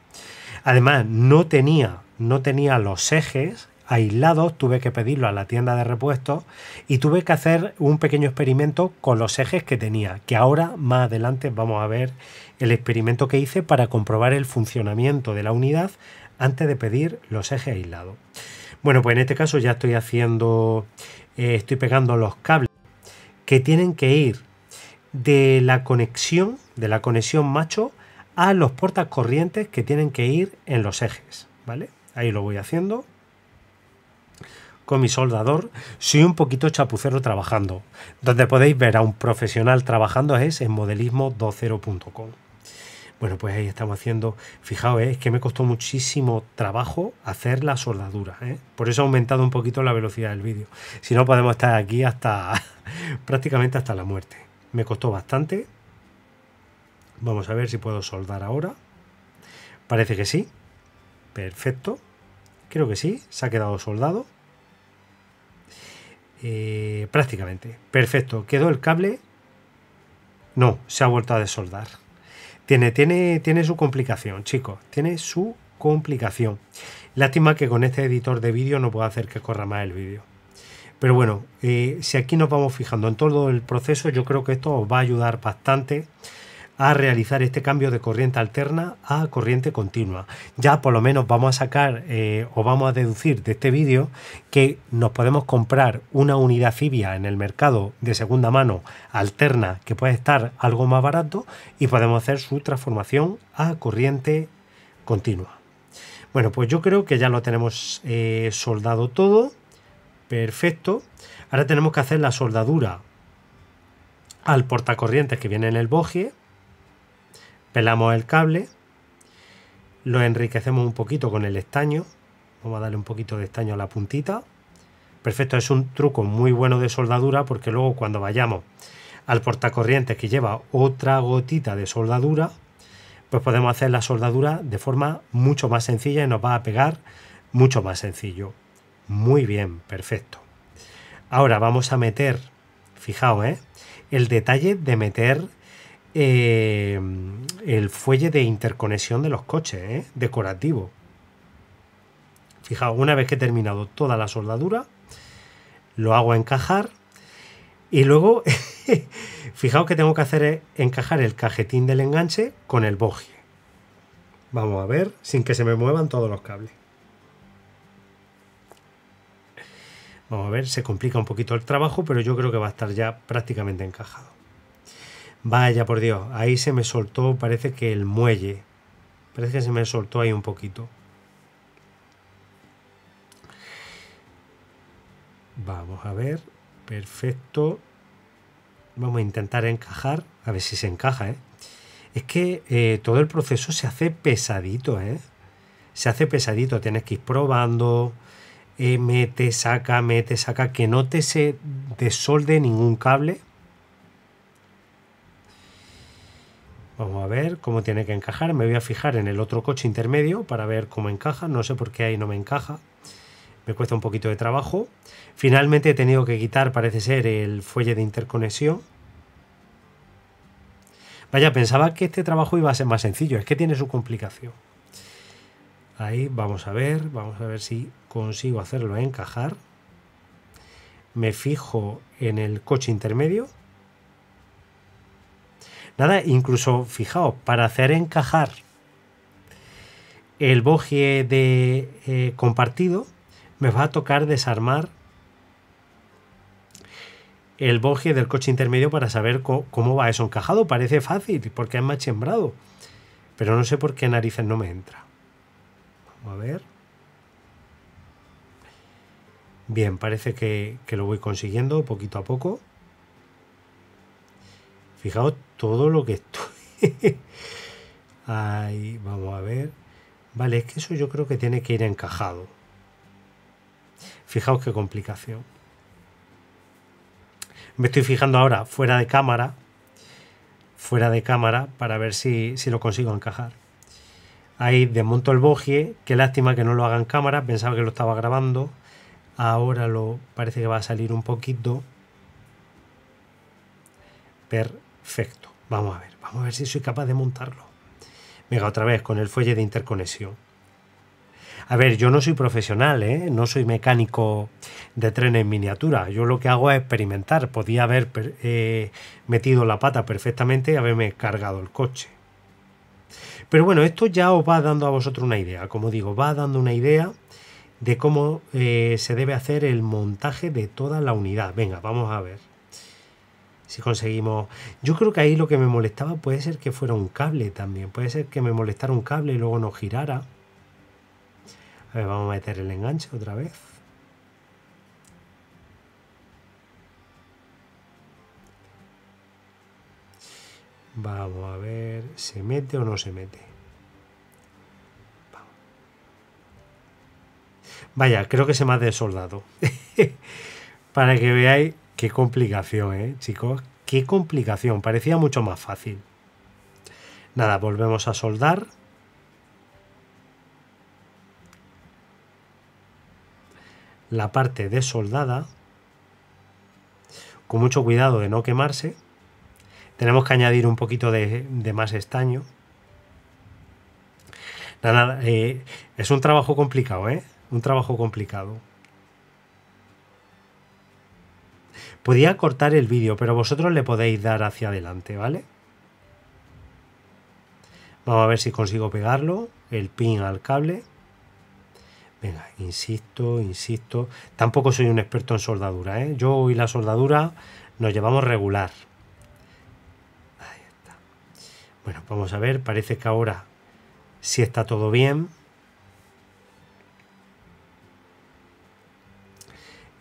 Además, no tenía, no tenía los ejes aislados, tuve que pedirlo a la tienda de repuestos y tuve que hacer un pequeño experimento con los ejes que tenía, que ahora más adelante vamos a ver el experimento que hice para comprobar el funcionamiento de la unidad antes de pedir los ejes aislados. Bueno, pues en este caso ya estoy haciendo, eh, estoy pegando los cables que tienen que ir de la conexión, de la conexión macho, a los puertas corrientes que tienen que ir en los ejes, ¿vale? Ahí lo voy haciendo con mi soldador. Soy un poquito chapucero trabajando. Donde podéis ver a un profesional trabajando es en modelismo20.com. Bueno, pues ahí estamos haciendo, fijaos, ¿eh? es que me costó muchísimo trabajo hacer la soldadura, ¿eh? por eso ha aumentado un poquito la velocidad del vídeo, si no podemos estar aquí hasta prácticamente hasta la muerte. Me costó bastante, vamos a ver si puedo soldar ahora, parece que sí, perfecto, creo que sí, se ha quedado soldado. Eh, prácticamente. Perfecto. Quedó el cable. No, se ha vuelto a desoldar. Tiene, tiene, su complicación, chicos. Tiene su complicación. Lástima que con este editor de vídeo no puedo hacer que corra más el vídeo. Pero bueno, eh, si aquí nos vamos fijando en todo el proceso, yo creo que esto os va a ayudar bastante a realizar este cambio de corriente alterna a corriente continua. Ya por lo menos vamos a sacar eh, o vamos a deducir de este vídeo que nos podemos comprar una unidad fibia en el mercado de segunda mano alterna que puede estar algo más barato y podemos hacer su transformación a corriente continua. Bueno, pues yo creo que ya lo tenemos eh, soldado todo. Perfecto. Ahora tenemos que hacer la soldadura al portacorrientes que viene en el bogie Pelamos el cable, lo enriquecemos un poquito con el estaño. Vamos a darle un poquito de estaño a la puntita. Perfecto, es un truco muy bueno de soldadura porque luego cuando vayamos al portacorriente que lleva otra gotita de soldadura, pues podemos hacer la soldadura de forma mucho más sencilla y nos va a pegar mucho más sencillo. Muy bien, perfecto. Ahora vamos a meter, fijaos, ¿eh? el detalle de meter Em, el fuelle de interconexión de los coches, ¿eh? decorativo. Fijaos, una vez que he terminado toda la soldadura, lo hago encajar y luego, fijaos que tengo que hacer encajar el cajetín del enganche con el bogie. Vamos a ver, sin que se me muevan todos los cables. Vamos a ver, se complica un poquito el trabajo, pero yo creo que va a estar ya prácticamente encajado. Vaya por Dios, ahí se me soltó, parece que el muelle. Parece que se me soltó ahí un poquito. Vamos a ver. Perfecto. Vamos a intentar encajar. A ver si se encaja, ¿eh? Es que eh, todo el proceso se hace pesadito, ¿eh? Se hace pesadito. Tienes que ir probando. Eh, mete, saca, mete, saca. Que no te se desolde ningún cable Vamos a ver cómo tiene que encajar. Me voy a fijar en el otro coche intermedio para ver cómo encaja. No sé por qué ahí no me encaja. Me cuesta un poquito de trabajo. Finalmente he tenido que quitar, parece ser, el fuelle de interconexión. Vaya, pensaba que este trabajo iba a ser más sencillo. Es que tiene su complicación. Ahí vamos a ver. Vamos a ver si consigo hacerlo encajar. Me fijo en el coche intermedio. Nada, incluso, fijaos, para hacer encajar el bogie de eh, compartido, me va a tocar desarmar el bogie del coche intermedio para saber cómo va eso encajado. Parece fácil porque es machembrado. Pero no sé por qué narices no me entra. Vamos a ver. Bien, parece que lo voy consiguiendo poquito a poco. Fijaos todo lo que estoy. Ahí, vamos a ver. Vale, es que eso yo creo que tiene que ir encajado. Fijaos qué complicación. Me estoy fijando ahora fuera de cámara. Fuera de cámara para ver si, lo consigo encajar. Ahí desmonto el bogie. Qué lástima que no lo haga en cámara. Pensaba que lo estaba grabando. Ahora lo parece que va a salir un poquito. Per Perfecto. Vamos a ver, vamos a ver si soy capaz de montarlo. Venga, otra vez con el fuelle de interconexión. A ver, yo no soy profesional, ¿eh? no soy mecánico de trenes en miniatura. Yo lo que hago es experimentar. Podía haber eh, metido la pata perfectamente y haberme cargado el coche. Pero bueno, esto ya os va dando a vosotros una idea. Como digo, va dando una idea de cómo eh, se debe hacer el montaje de toda la unidad. Venga, vamos a ver si conseguimos. Yo creo que ahí lo que me molestaba puede ser que fuera un cable también. Puede ser que me molestara un cable y luego no girara. A ver, vamos a meter el enganche otra vez. Vamos a ver, ¿se mete o no se mete? Vaya, creo que se me ha desoldado. Para que veáis Qué complicación, ¿eh, chicos? Qué complicación. Parecía mucho más fácil. Nada, volvemos a soldar. La parte desoldada. Con mucho cuidado de no quemarse. Tenemos que añadir un poquito de, más estaño. Nada, eh, es un trabajo complicado, ¿eh? Un trabajo complicado. Podía cortar el vídeo, pero vosotros le podéis dar hacia adelante, ¿vale? Vamos a ver si consigo pegarlo, el pin al cable. Venga, insisto, insisto. Tampoco soy un experto en soldadura, ¿eh? Yo y la soldadura nos llevamos regular. Ahí está. Bueno, vamos a ver, parece que ahora sí está todo bien.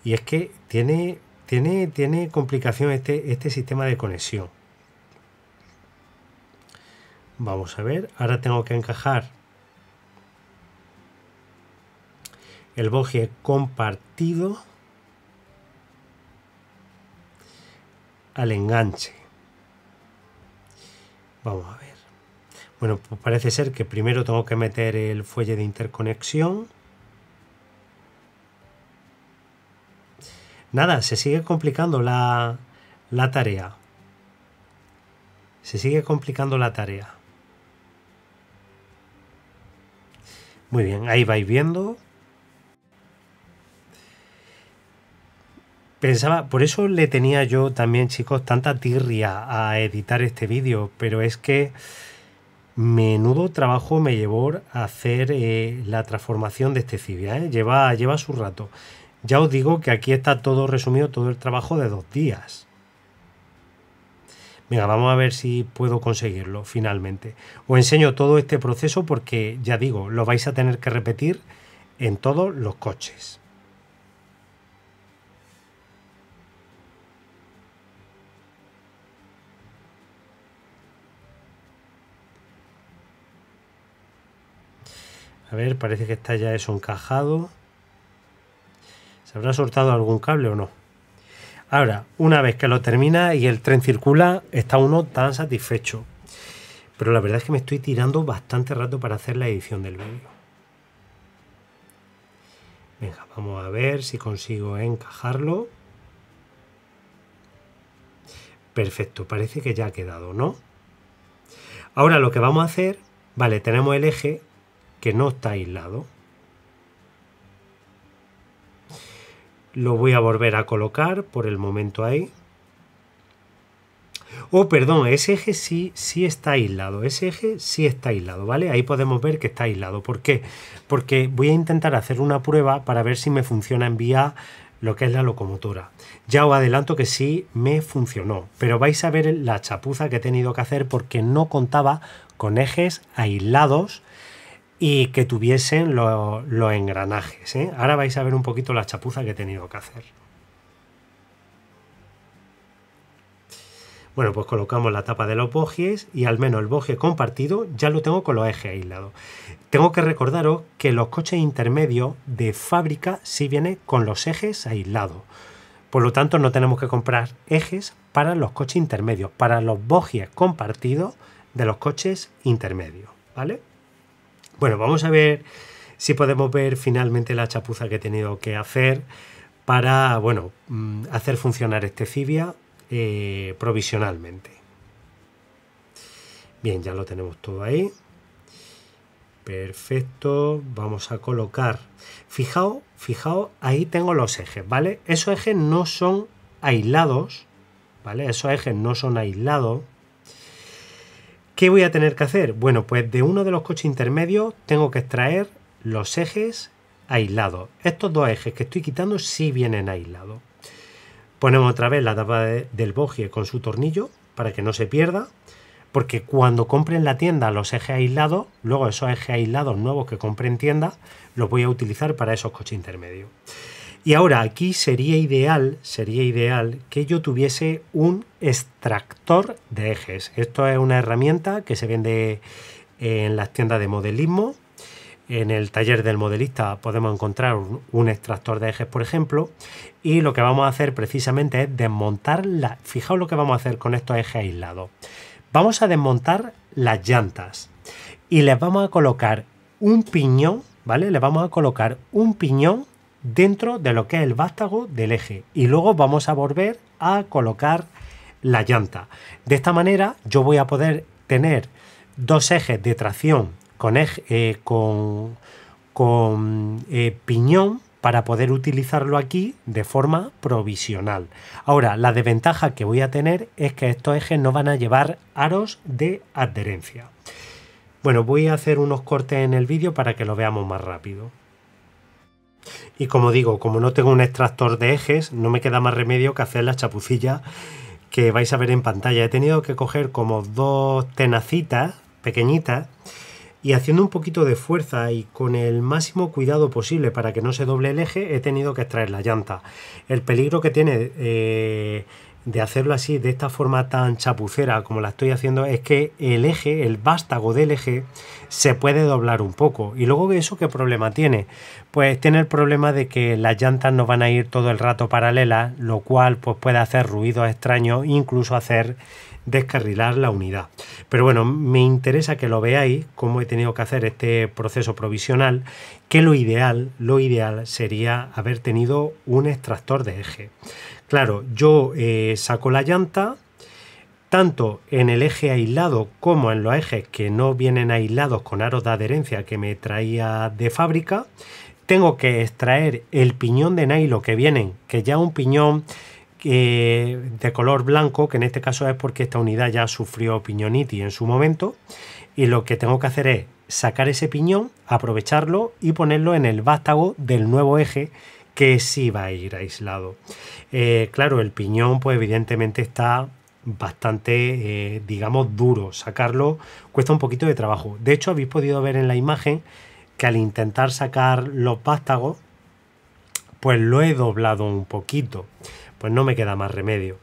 Y es que tiene tiene, complicación este, este sistema de conexión. Vamos a ver, ahora tengo que encajar el boje compartido al enganche. Vamos a ver. Bueno, pues parece ser que primero tengo que meter el fuelle de interconexión. Nada, se sigue complicando la, la tarea. Se sigue complicando la tarea. Muy bien, ahí vais viendo. Pensaba, por eso le tenía yo también, chicos, tanta tirria a editar este vídeo, pero es que menudo trabajo me llevó a hacer eh, la transformación de este Cibia, ¿eh? lleva, lleva su rato. Ya os digo que aquí está todo resumido, todo el trabajo de dos días. Venga, vamos a ver si puedo conseguirlo finalmente. Os enseño todo este proceso porque, ya digo, lo vais a tener que repetir en todos los coches. A ver, parece que está ya eso encajado. ¿Se habrá soltado algún cable o no? Ahora, una vez que lo termina y el tren circula, está uno tan satisfecho. Pero la verdad es que me estoy tirando bastante rato para hacer la edición del vídeo. Venga, vamos a ver si consigo encajarlo. Perfecto, parece que ya ha quedado, ¿no? Ahora lo que vamos a hacer, vale, tenemos el eje que no está aislado. lo voy a volver a colocar por el momento ahí. Oh, perdón, ese eje sí, sí está aislado, ese eje sí está aislado, ¿vale? Ahí podemos ver que está aislado. ¿Por qué? Porque voy a intentar hacer una prueba para ver si me funciona en vía lo que es la locomotora. Ya os adelanto que sí me funcionó, pero vais a ver la chapuza que he tenido que hacer porque no contaba con ejes aislados y que tuviesen los engranajes. ¿eh? Ahora vais a ver un poquito la chapuza que he tenido que hacer. Bueno, pues colocamos la tapa de los bogies y al menos el boje compartido ya lo tengo con los ejes aislados. Tengo que recordaros que los coches intermedios de fábrica sí vienen con los ejes aislados. Por lo tanto, no tenemos que comprar ejes para los coches intermedios, para los bogies compartidos de los coches intermedios, ¿vale? Bueno, vamos a ver si podemos ver finalmente la chapuza que he tenido que hacer para, bueno, mm, hacer funcionar este Cibia eh, provisionalmente. Bien, ya lo tenemos todo ahí. Perfecto, vamos a colocar. Fijaos, fijaos, ahí tengo los ejes, ¿vale? Esos ejes no son aislados, ¿vale? Esos ejes no son aislados, ¿Qué voy a tener que hacer? Bueno, pues de uno de los coches intermedios tengo que extraer los ejes aislados. Estos dos ejes que estoy quitando sí vienen aislados. Ponemos otra vez la tapa del bogie con su tornillo para que no se pierda, porque cuando compre en la tienda los ejes aislados, luego esos ejes aislados nuevos que compre en tienda, los voy a utilizar para esos coches intermedios. Y ahora aquí sería ideal, sería ideal que yo tuviese un extractor de ejes. Esto es una herramienta que se vende en las tiendas de modelismo. En el taller del modelista podemos encontrar un, extractor de ejes, por ejemplo, y lo que vamos a hacer precisamente es desmontar la... Fijaos lo que vamos a hacer con estos ejes aislados. Vamos a desmontar las llantas y les vamos a colocar un piñón, ¿vale? Le vamos a colocar un piñón dentro de lo que es el vástago del eje y luego vamos a volver a colocar la llanta. De esta manera yo voy a poder tener dos ejes de tracción con, eh, con, eh, piñón para poder utilizarlo aquí de forma provisional. Ahora, la desventaja que voy a tener es que estos ejes no van a llevar aros de adherencia. Bueno, voy a hacer unos cortes en el vídeo para que lo veamos más rápido. Y como digo, como no tengo un extractor de ejes, no me queda más remedio que hacer la chapucilla que vais a ver en pantalla. He tenido que coger como dos tenacitas pequeñitas y haciendo un poquito de fuerza y con el máximo cuidado posible para que no se doble el eje, he tenido que extraer la llanta. El peligro que tiene eh, de hacerlo así, de esta forma tan chapucera como la estoy haciendo, es que el eje, el vástago del eje, se puede doblar un poco. ¿Y luego eso qué problema tiene? Pues tiene el problema de que las llantas no van a ir todo el rato paralelas, lo cual pues, puede hacer ruidos extraños, incluso hacer descarrilar la unidad. Pero bueno, me interesa que lo veáis, como he tenido que hacer este proceso provisional, que lo ideal, lo ideal sería haber tenido un extractor de eje. Claro, yo eh, saco la llanta tanto en el eje aislado como en los ejes que no vienen aislados con aros de adherencia que me traía de fábrica. Tengo que extraer el piñón de nylon que vienen, que ya un piñón eh, de color blanco, que en este caso es porque esta unidad ya sufrió piñonitis en su momento. Y lo que tengo que hacer es sacar ese piñón, aprovecharlo y ponerlo en el vástago del nuevo eje que sí va a ir aislado. Eh, claro, el piñón, pues evidentemente está bastante, eh, digamos, duro. Sacarlo cuesta un poquito de trabajo. De hecho, habéis podido ver en la imagen que al intentar sacar los vástagos, pues lo he doblado un poquito. Pues no me queda más remedio.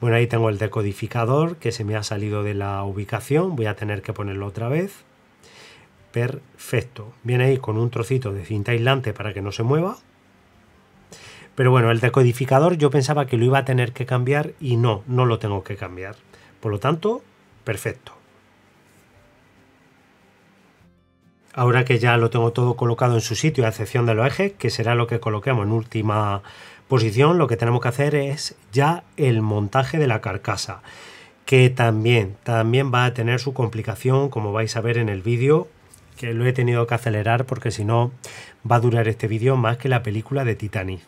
Bueno, ahí tengo el decodificador que se me ha salido de la ubicación. Voy a tener que ponerlo otra vez. Perfecto. Viene ahí con un trocito de cinta aislante para que no se mueva. Pero bueno, el decodificador yo pensaba que lo iba a tener que cambiar y no, no lo tengo que cambiar. Por lo tanto, perfecto. Ahora que ya lo tengo todo colocado en su sitio, a excepción de los ejes, que será lo que coloquemos en última posición, lo que tenemos que hacer es ya el montaje de la carcasa, que también, también va a tener su complicación, como vais a ver en el vídeo, que lo he tenido que acelerar porque si no va a durar este vídeo más que la película de Titanic.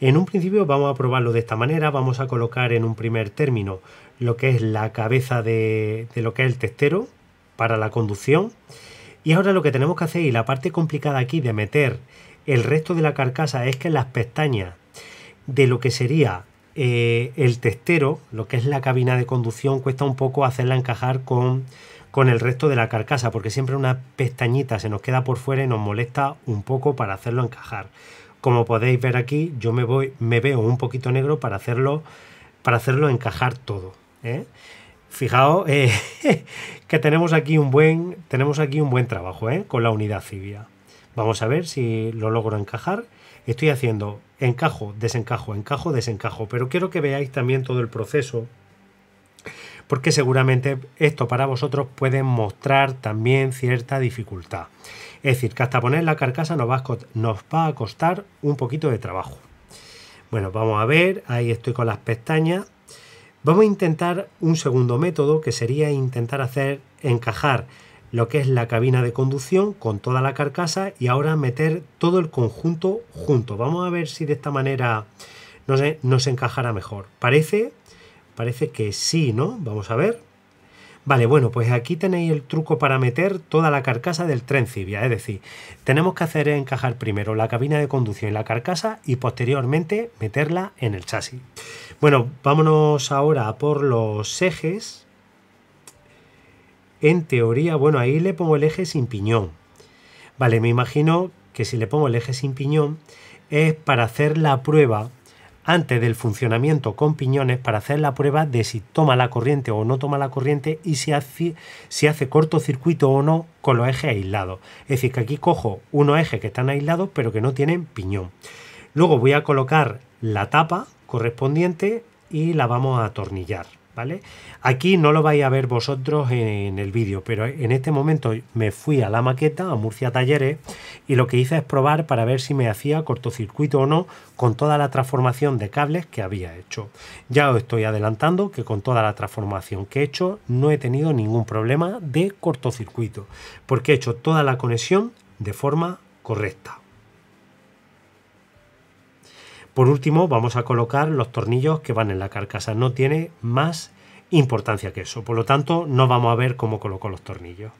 En un principio vamos a probarlo de esta manera, vamos a colocar en un primer término lo que es la cabeza de, lo que es el testero para la conducción y ahora lo que tenemos que hacer y la parte complicada aquí de meter el resto de la carcasa es que las pestañas de lo que sería eh, el testero, lo que es la cabina de conducción, cuesta un poco hacerla encajar con con el resto de la carcasa porque siempre una pestañita se nos queda por fuera y nos molesta un poco para hacerlo encajar. Como podéis ver aquí, yo me, voy, me veo un poquito negro para hacerlo, para hacerlo encajar todo. ¿eh? Fijaos eh, que tenemos aquí un buen, tenemos aquí un buen trabajo ¿eh? con la unidad civia. Vamos a ver si lo logro encajar. Estoy haciendo encajo, desencajo, encajo, desencajo, pero quiero que veáis también todo el proceso porque seguramente esto para vosotros puede mostrar también cierta dificultad. Es decir, que hasta poner la carcasa nos va a costar un poquito de trabajo. Bueno, vamos a ver, ahí estoy con las pestañas. Vamos a intentar un segundo método que sería intentar hacer encajar lo que es la cabina de conducción con toda la carcasa y ahora meter todo el conjunto junto. Vamos a ver si de esta manera nos, nos encajará mejor. Parece Parece que sí, ¿no? Vamos a ver. Vale, bueno, pues aquí tenéis el truco para meter toda la carcasa del tren es decir, tenemos que hacer encajar primero la cabina de conducción y la carcasa y posteriormente meterla en el chasis. Bueno, vámonos ahora por los ejes. En teoría, bueno, ahí le pongo el eje sin piñón. Vale, me imagino que si le pongo el eje sin piñón es para hacer la prueba antes del funcionamiento con piñones para hacer la prueba de si toma la corriente o no toma la corriente y si hace, hace cortocircuito o no con los ejes aislados. Es decir, que aquí cojo unos ejes que están aislados pero que no tienen piñón. Luego voy a colocar la tapa correspondiente y la vamos a atornillar. ¿vale? Aquí no lo vais a ver vosotros en el vídeo, pero en este momento me fui a la maqueta, a Murcia Talleres, y lo que hice es probar para ver si me hacía cortocircuito o no con toda la transformación de cables que había hecho. Ya os estoy adelantando que con toda la transformación que he hecho no he tenido ningún problema de cortocircuito, porque he hecho toda la conexión de forma correcta. Por último, vamos a colocar los tornillos que van en la carcasa. No tiene más importancia que eso. Por lo tanto, no vamos a ver cómo coloco los tornillos.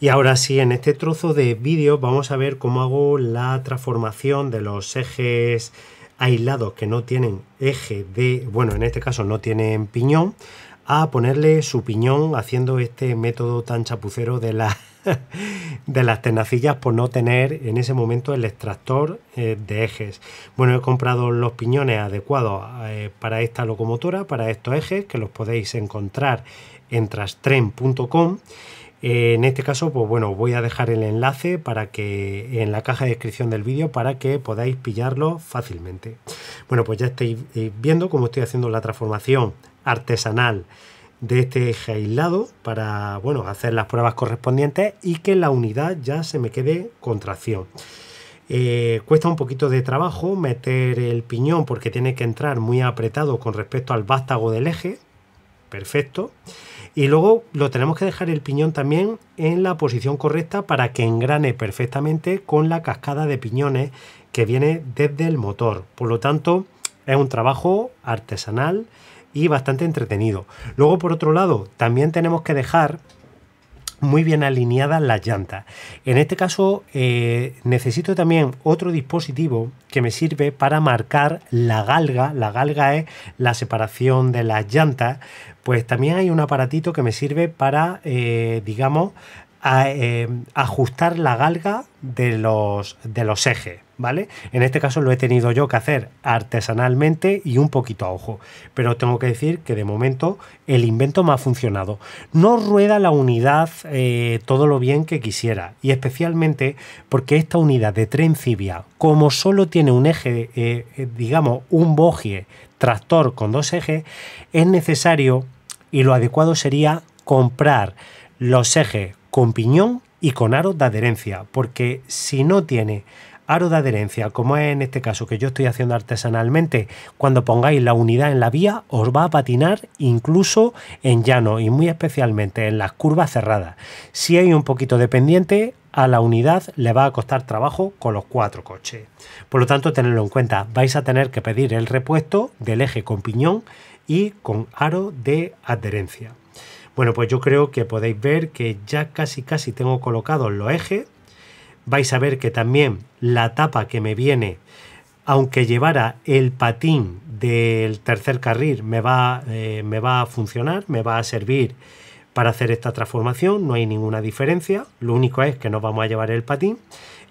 Y ahora sí, en este trozo de vídeo vamos a ver cómo hago la transformación de los ejes aislados que no tienen eje de, bueno, en este caso no tienen piñón, a ponerle su piñón haciendo este método tan chapucero de, de las tenacillas por no tener en ese momento el extractor eh, de ejes. Bueno, he comprado los piñones adecuados eh, para esta locomotora, para estos ejes, que los podéis encontrar en trastren.com. Eh, en este caso, pues bueno, voy a dejar el enlace para que en la caja de descripción del vídeo para que podáis pillarlo fácilmente. Bueno, pues ya estáis eh, viendo cómo estoy haciendo la transformación artesanal de este eje aislado para bueno, hacer las pruebas correspondientes y que la unidad ya se me quede con tracción. Eh, cuesta un poquito de trabajo meter el piñón porque tiene que entrar muy apretado con respecto al vástago del eje. Perfecto. Y luego lo tenemos que dejar el piñón también en la posición correcta para que engrane perfectamente con la cascada de piñones que viene desde el motor. Por lo tanto, es un trabajo artesanal y bastante entretenido. Luego, por otro lado, también tenemos que dejar muy bien alineadas las llantas. En este caso eh, necesito también otro dispositivo que me sirve para marcar la galga. La galga es la separación de las llantas pues también hay un aparatito que me sirve para, eh, digamos, eh, ajustar la galga de los, de los ejes. ¿vale? En este caso lo he tenido yo que hacer artesanalmente y un poquito a ojo, pero tengo que decir que de momento el invento me ha funcionado. No rueda la unidad eh, todo lo bien que quisiera y especialmente porque esta unidad de tren como solo tiene un eje, eh, digamos, un bogie tractor con dos ejes, es necesario y lo adecuado sería comprar los ejes con piñón y con aros de adherencia, porque si no tiene aro de adherencia, como es en este caso que yo estoy haciendo artesanalmente, cuando pongáis la unidad en la vía, os va a patinar incluso en llano y muy especialmente en las curvas cerradas. Si hay un poquito de pendiente, a la unidad le va a costar trabajo con los cuatro coches. Por lo tanto, tenedlo en cuenta, vais a tener que pedir el repuesto del eje con piñón y con aro de adherencia. Bueno, pues yo creo que podéis ver que ya casi casi tengo colocados los ejes vais a ver que también la tapa que me viene, aunque llevara el patín del tercer carril, me va, eh, me va a funcionar, me va a servir para hacer esta transformación, no hay ninguna diferencia, lo único es que no vamos a llevar el patín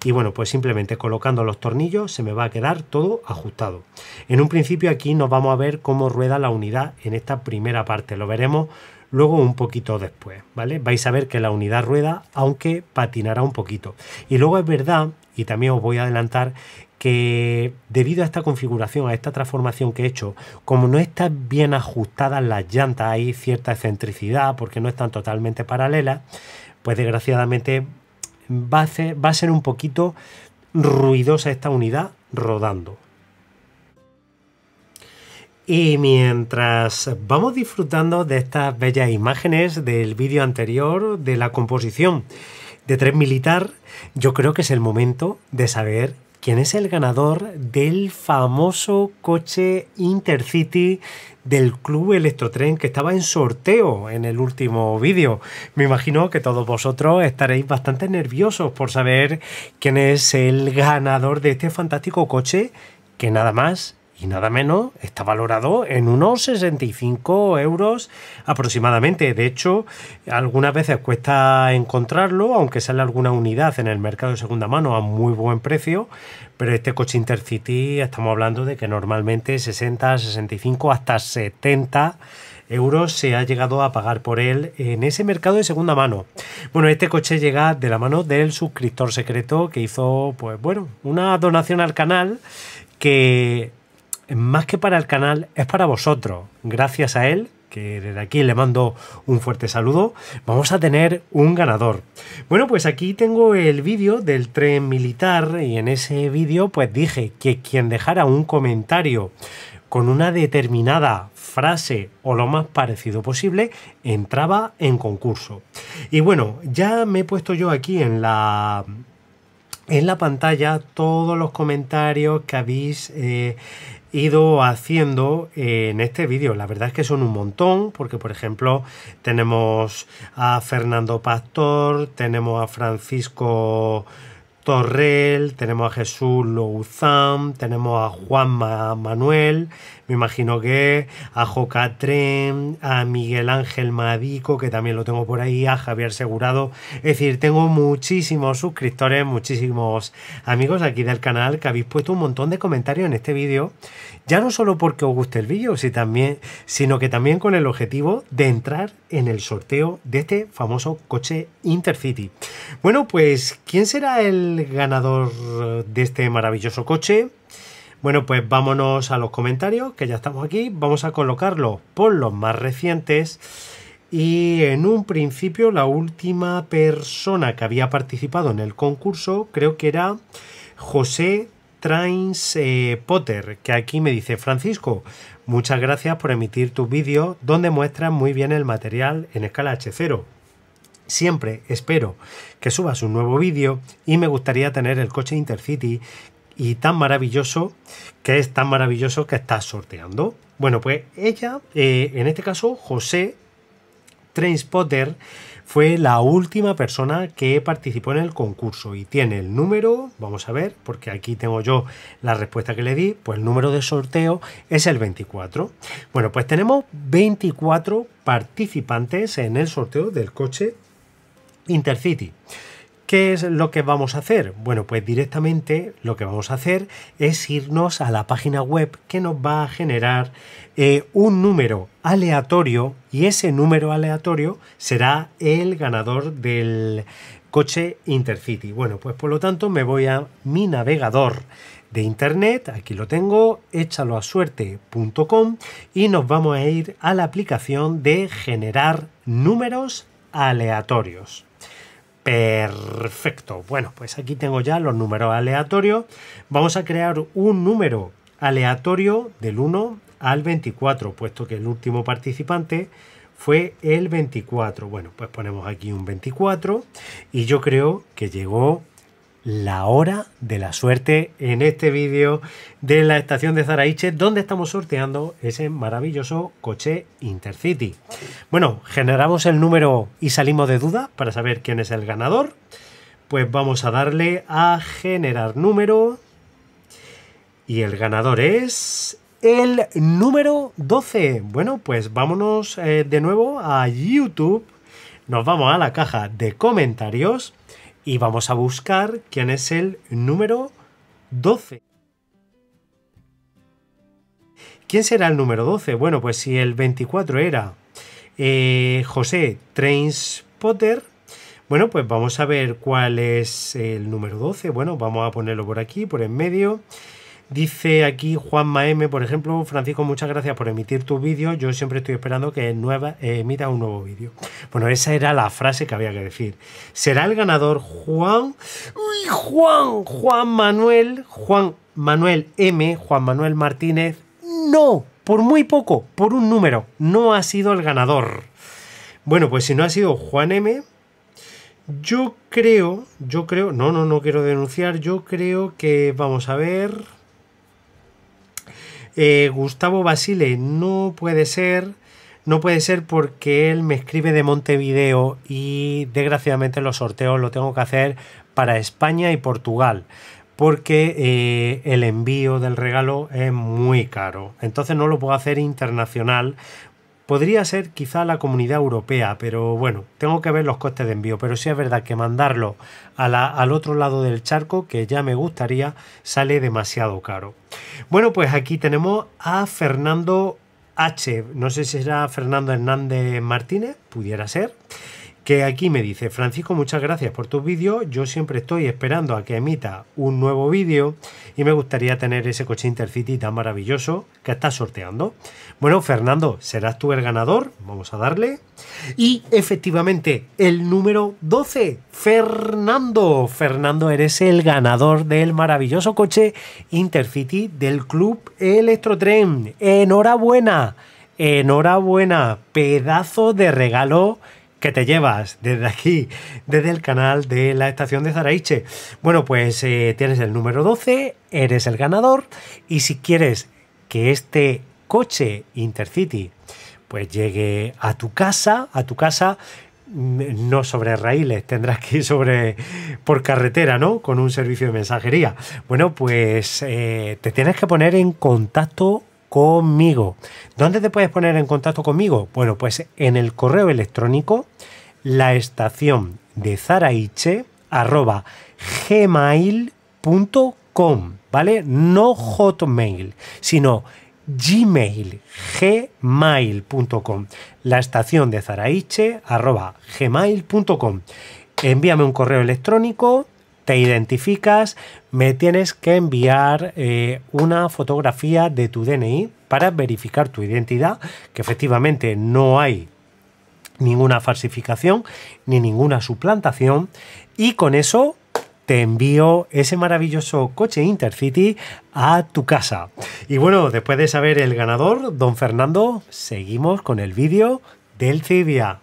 y bueno, pues simplemente colocando los tornillos se me va a quedar todo ajustado. En un principio aquí nos vamos a ver cómo rueda la unidad en esta primera parte, lo veremos luego un poquito después, ¿vale? Vais a ver que la unidad rueda, aunque patinará un poquito. Y luego es verdad, y también os voy a adelantar, que debido a esta configuración, a esta transformación que he hecho, como no están bien ajustadas las llantas, hay cierta excentricidad porque no están totalmente paralelas, pues desgraciadamente va va a ser un poquito ruidosa esta unidad rodando, y mientras vamos disfrutando de estas bellas imágenes del vídeo anterior de la composición de Tren Militar, yo creo que es el momento de saber quién es el ganador del famoso coche Intercity del Club Electrotren que estaba en sorteo en el último vídeo. Me imagino que todos vosotros estaréis bastante nerviosos por saber quién es el ganador de este fantástico coche que nada más y nada menos está valorado en unos 65 euros aproximadamente. De hecho, algunas veces cuesta encontrarlo, aunque sale alguna unidad en el mercado de segunda mano a muy buen precio, pero este coche Intercity estamos hablando de que normalmente 60, 65 hasta 70 euros se ha llegado a pagar por él en ese mercado de segunda mano. Bueno, este coche llega de la mano del suscriptor secreto que hizo, pues bueno, una donación al canal que más que para el canal, es para vosotros. Gracias a él, que desde aquí le mando un fuerte saludo, vamos a tener un ganador. Bueno, pues aquí tengo el vídeo del tren militar y en ese vídeo pues dije que quien dejara un comentario con una determinada frase o lo más parecido posible, entraba en concurso. Y bueno, ya me he puesto yo aquí en la en la pantalla todos los comentarios que habéis eh, ido haciendo eh, en este vídeo. La verdad es que son un montón, porque por ejemplo tenemos a Fernando Pastor, tenemos a Francisco torrell tenemos a Jesús Louzán, tenemos a Juan Manuel, me imagino que a Tren, a Miguel Ángel Madico, que también lo tengo por ahí, a Javier Segurado. Es decir, tengo muchísimos suscriptores, muchísimos amigos aquí del canal que habéis puesto un montón de comentarios en este vídeo. Ya no solo porque os guste el vídeo, sino que también con el objetivo de entrar en el sorteo de este famoso coche Intercity. Bueno, pues, ¿quién será el ganador de este maravilloso coche? Bueno, pues vámonos a los comentarios, que ya estamos aquí. Vamos a colocarlos por los más recientes. Y en un principio la última persona que había participado en el concurso creo que era José Trains eh, Potter, que aquí me dice Francisco, muchas gracias por emitir tus vídeos donde muestras muy bien el material en escala H0. Siempre espero que subas un nuevo vídeo y me gustaría tener el coche Intercity y tan maravilloso que es tan maravilloso que está sorteando. Bueno, pues ella, eh, en este caso José Trainspotter, fue la última persona que participó en el concurso y tiene el número, vamos a ver, porque aquí tengo yo la respuesta que le di, pues el número de sorteo es el 24. Bueno, pues tenemos 24 participantes en el sorteo del coche Intercity. ¿Qué es lo que vamos a hacer? Bueno, pues directamente lo que vamos a hacer es irnos a la página web que nos va a generar eh, un número aleatorio y ese número aleatorio será el ganador del coche Intercity. Bueno, pues por lo tanto me voy a mi navegador de internet, aquí lo tengo, a suerte.com y nos vamos a ir a la aplicación de generar números aleatorios. Perfecto. Bueno, pues aquí tengo ya los números aleatorios. Vamos a crear un número aleatorio del 1 al 24, puesto que el último participante fue el 24. Bueno, pues ponemos aquí un 24 y yo creo que llegó la hora de la suerte en este vídeo de la estación de Zaraiche donde estamos sorteando ese maravilloso coche Intercity. Bueno, generamos el número y salimos de duda para saber quién es el ganador. Pues vamos a darle a generar número y el ganador es el número 12. Bueno, pues vámonos eh, de nuevo a YouTube. Nos vamos a la caja de comentarios y vamos a buscar quién es el número 12. ¿Quién será el número 12? Bueno, pues si el 24 era eh, José Trains Potter. bueno, pues vamos a ver cuál es el número 12. Bueno, vamos a ponerlo por aquí, por en medio. Dice aquí Juan M. por ejemplo, Francisco, muchas gracias por emitir tu vídeo. Yo siempre estoy esperando que eh, emita un nuevo vídeo. Bueno, esa era la frase que había que decir. ¿Será el ganador Juan? Juan! Juan Manuel, Juan Manuel M, Juan Manuel Martínez. No, por muy poco, por un número. No ha sido el ganador. Bueno, pues si no ha sido Juan M, yo creo, yo creo, no, no, no quiero denunciar, yo creo que, vamos a ver eh, Gustavo Basile, no puede ser. No puede ser porque él me escribe de Montevideo y desgraciadamente los sorteos lo tengo que hacer para España y Portugal porque eh, el envío del regalo es muy caro. Entonces no lo puedo hacer internacional Podría ser quizá la comunidad europea, pero bueno, tengo que ver los costes de envío. Pero sí es verdad que mandarlo al otro lado del charco, que ya me gustaría, sale demasiado caro. Bueno, pues aquí tenemos a Fernando H. No sé si será Fernando Hernández Martínez, pudiera ser que aquí me dice, Francisco, muchas gracias por tus vídeos, yo siempre estoy esperando a que emita un nuevo vídeo y me gustaría tener ese coche Intercity tan maravilloso que estás sorteando. Bueno, Fernando, serás tú el ganador, vamos a darle. Y efectivamente, el número 12, Fernando. Fernando, eres el ganador del maravilloso coche Intercity del Club Electrotren. Enhorabuena, enhorabuena, pedazo de regalo que te llevas desde aquí, desde el canal de la estación de Zaraiche. Bueno, pues eh, tienes el número 12, eres el ganador y si quieres que este coche Intercity pues llegue a tu casa, a tu casa mm, no sobre raíles, tendrás que ir sobre por carretera, ¿no? Con un servicio de mensajería. Bueno, pues eh, te tienes que poner en contacto conmigo. ¿Dónde te puedes poner en contacto conmigo? Bueno, pues en el correo electrónico la estación de zaraiche arroba gmail.com, ¿vale? No hotmail, sino gmail, gmail.com. La estación de zaraiche arroba gmail.com. Envíame un correo electrónico te identificas, me tienes que enviar eh, una fotografía de tu DNI para verificar tu identidad, que efectivamente no hay ninguna falsificación ni ninguna suplantación y con eso te envío ese maravilloso coche Intercity a tu casa. Y bueno, después de saber el ganador, don Fernando, seguimos con el vídeo del Cibia.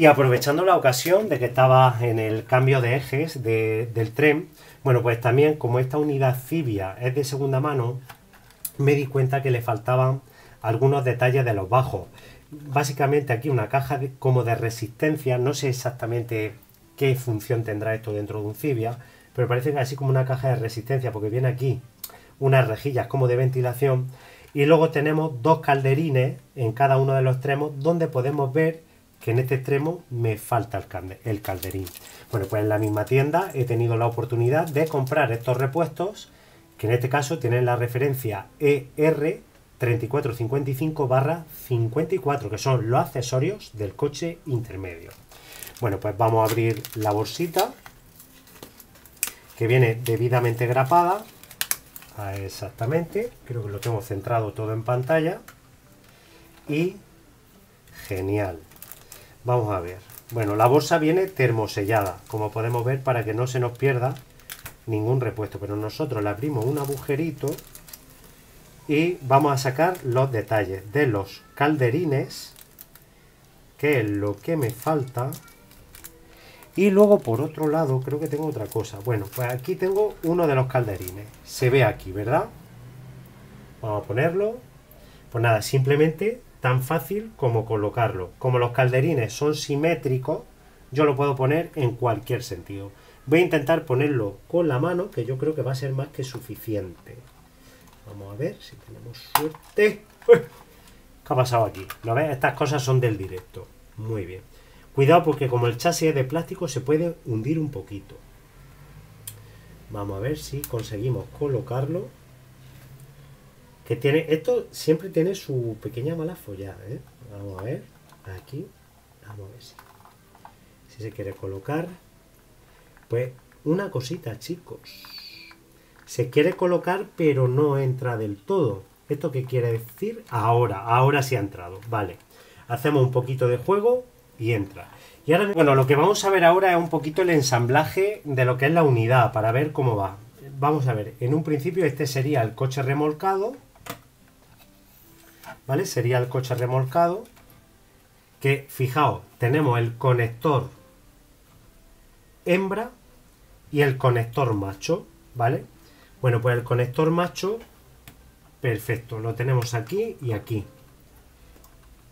Y aprovechando la ocasión de que estaba en el cambio de ejes del tren, bueno, pues también como esta unidad fibia es de segunda mano, me di cuenta que le faltaban algunos detalles de los bajos. Básicamente aquí una caja como de resistencia, no sé exactamente qué función tendrá esto dentro de un fibia pero parece así como una caja de resistencia, porque viene aquí unas rejillas como de ventilación y luego tenemos dos calderines en cada uno de los extremos donde podemos ver que en este extremo me falta el calderín. Bueno, pues en la misma tienda he tenido la oportunidad de comprar estos repuestos, que en este caso tienen la referencia ER 3455 54, que son los accesorios del coche intermedio. Bueno, pues vamos a abrir la bolsita, que viene debidamente grapada, ah, exactamente, creo que lo tengo centrado todo en pantalla, y genial, Vamos a ver. Bueno, la bolsa viene termosellada, como podemos ver, para que no se nos pierda ningún repuesto. Pero nosotros le abrimos un agujerito y vamos a sacar los detalles de los calderines, que es lo que me falta. Y luego, por otro lado, creo que tengo otra cosa. Bueno, pues aquí tengo uno de los calderines. Se ve aquí, ¿verdad? Vamos a ponerlo. Pues nada, simplemente tan fácil como colocarlo. Como los calderines son simétricos, yo lo puedo poner en cualquier sentido. Voy a intentar ponerlo con la mano, que yo creo que va a ser más que suficiente. Vamos a ver si tenemos suerte. ¿Qué ha pasado aquí? ¿Lo ves? Estas cosas son del directo. Muy bien. Cuidado porque como el chasis es de plástico se puede hundir un poquito. Vamos a ver si conseguimos colocarlo tiene, esto siempre tiene su pequeña mala follada, ¿eh? Vamos a ver, aquí, vamos a ver si, se quiere colocar. Pues una cosita, chicos. Se quiere colocar, pero no entra del todo. ¿Esto qué quiere decir? Ahora, ahora sí ha entrado. Vale, hacemos un poquito de juego y entra. Y ahora, bueno, lo que vamos a ver ahora es un poquito el ensamblaje de lo que es la unidad, para ver cómo va. Vamos a ver, en un principio este sería el coche remolcado, ¿vale? Sería el coche remolcado, que fijaos, tenemos el conector hembra y el conector macho, ¿vale? Bueno, pues el conector macho, perfecto, lo tenemos aquí y aquí.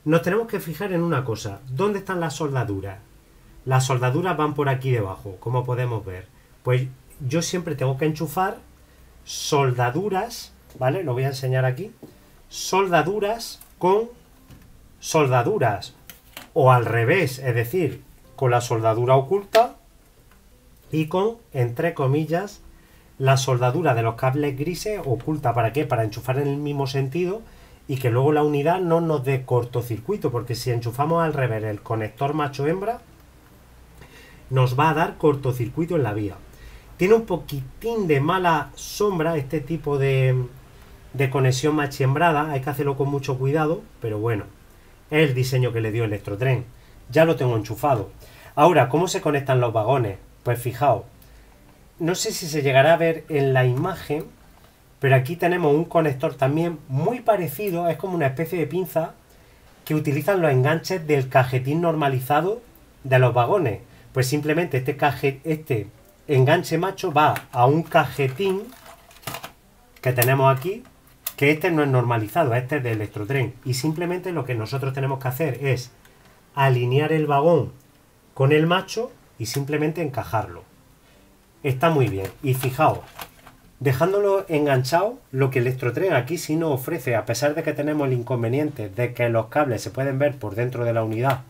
Nos tenemos que fijar en una cosa, ¿dónde están las soldaduras? Las soldaduras van por aquí debajo, como podemos ver. Pues yo siempre tengo que enchufar soldaduras, ¿vale? Lo voy a enseñar aquí soldaduras con soldaduras o al revés, es decir, con la soldadura oculta y con, entre comillas, la soldadura de los cables grises oculta. ¿Para qué? Para enchufar en el mismo sentido y que luego la unidad no nos dé cortocircuito, porque si enchufamos al revés el conector macho-hembra, nos va a dar cortocircuito en la vía. Tiene un poquitín de mala sombra este tipo de, de conexión machembrada, hay que hacerlo con mucho cuidado, pero bueno, es el diseño que le dio Electrotren. Ya lo tengo enchufado. Ahora, ¿cómo se conectan los vagones? Pues fijaos, no sé si se llegará a ver en la imagen, pero aquí tenemos un conector también muy parecido, es como una especie de pinza que utilizan los enganches del cajetín normalizado de los vagones. Pues simplemente este, cajet, este enganche macho va a un cajetín que tenemos aquí, que este no es normalizado, este es de electrotren. Y simplemente lo que nosotros tenemos que hacer es alinear el vagón con el macho y simplemente encajarlo. Está muy bien. Y fijaos, dejándolo enganchado, lo que Electrotren aquí sí nos ofrece, a pesar de que tenemos el inconveniente de que los cables se pueden ver por dentro de la unidad,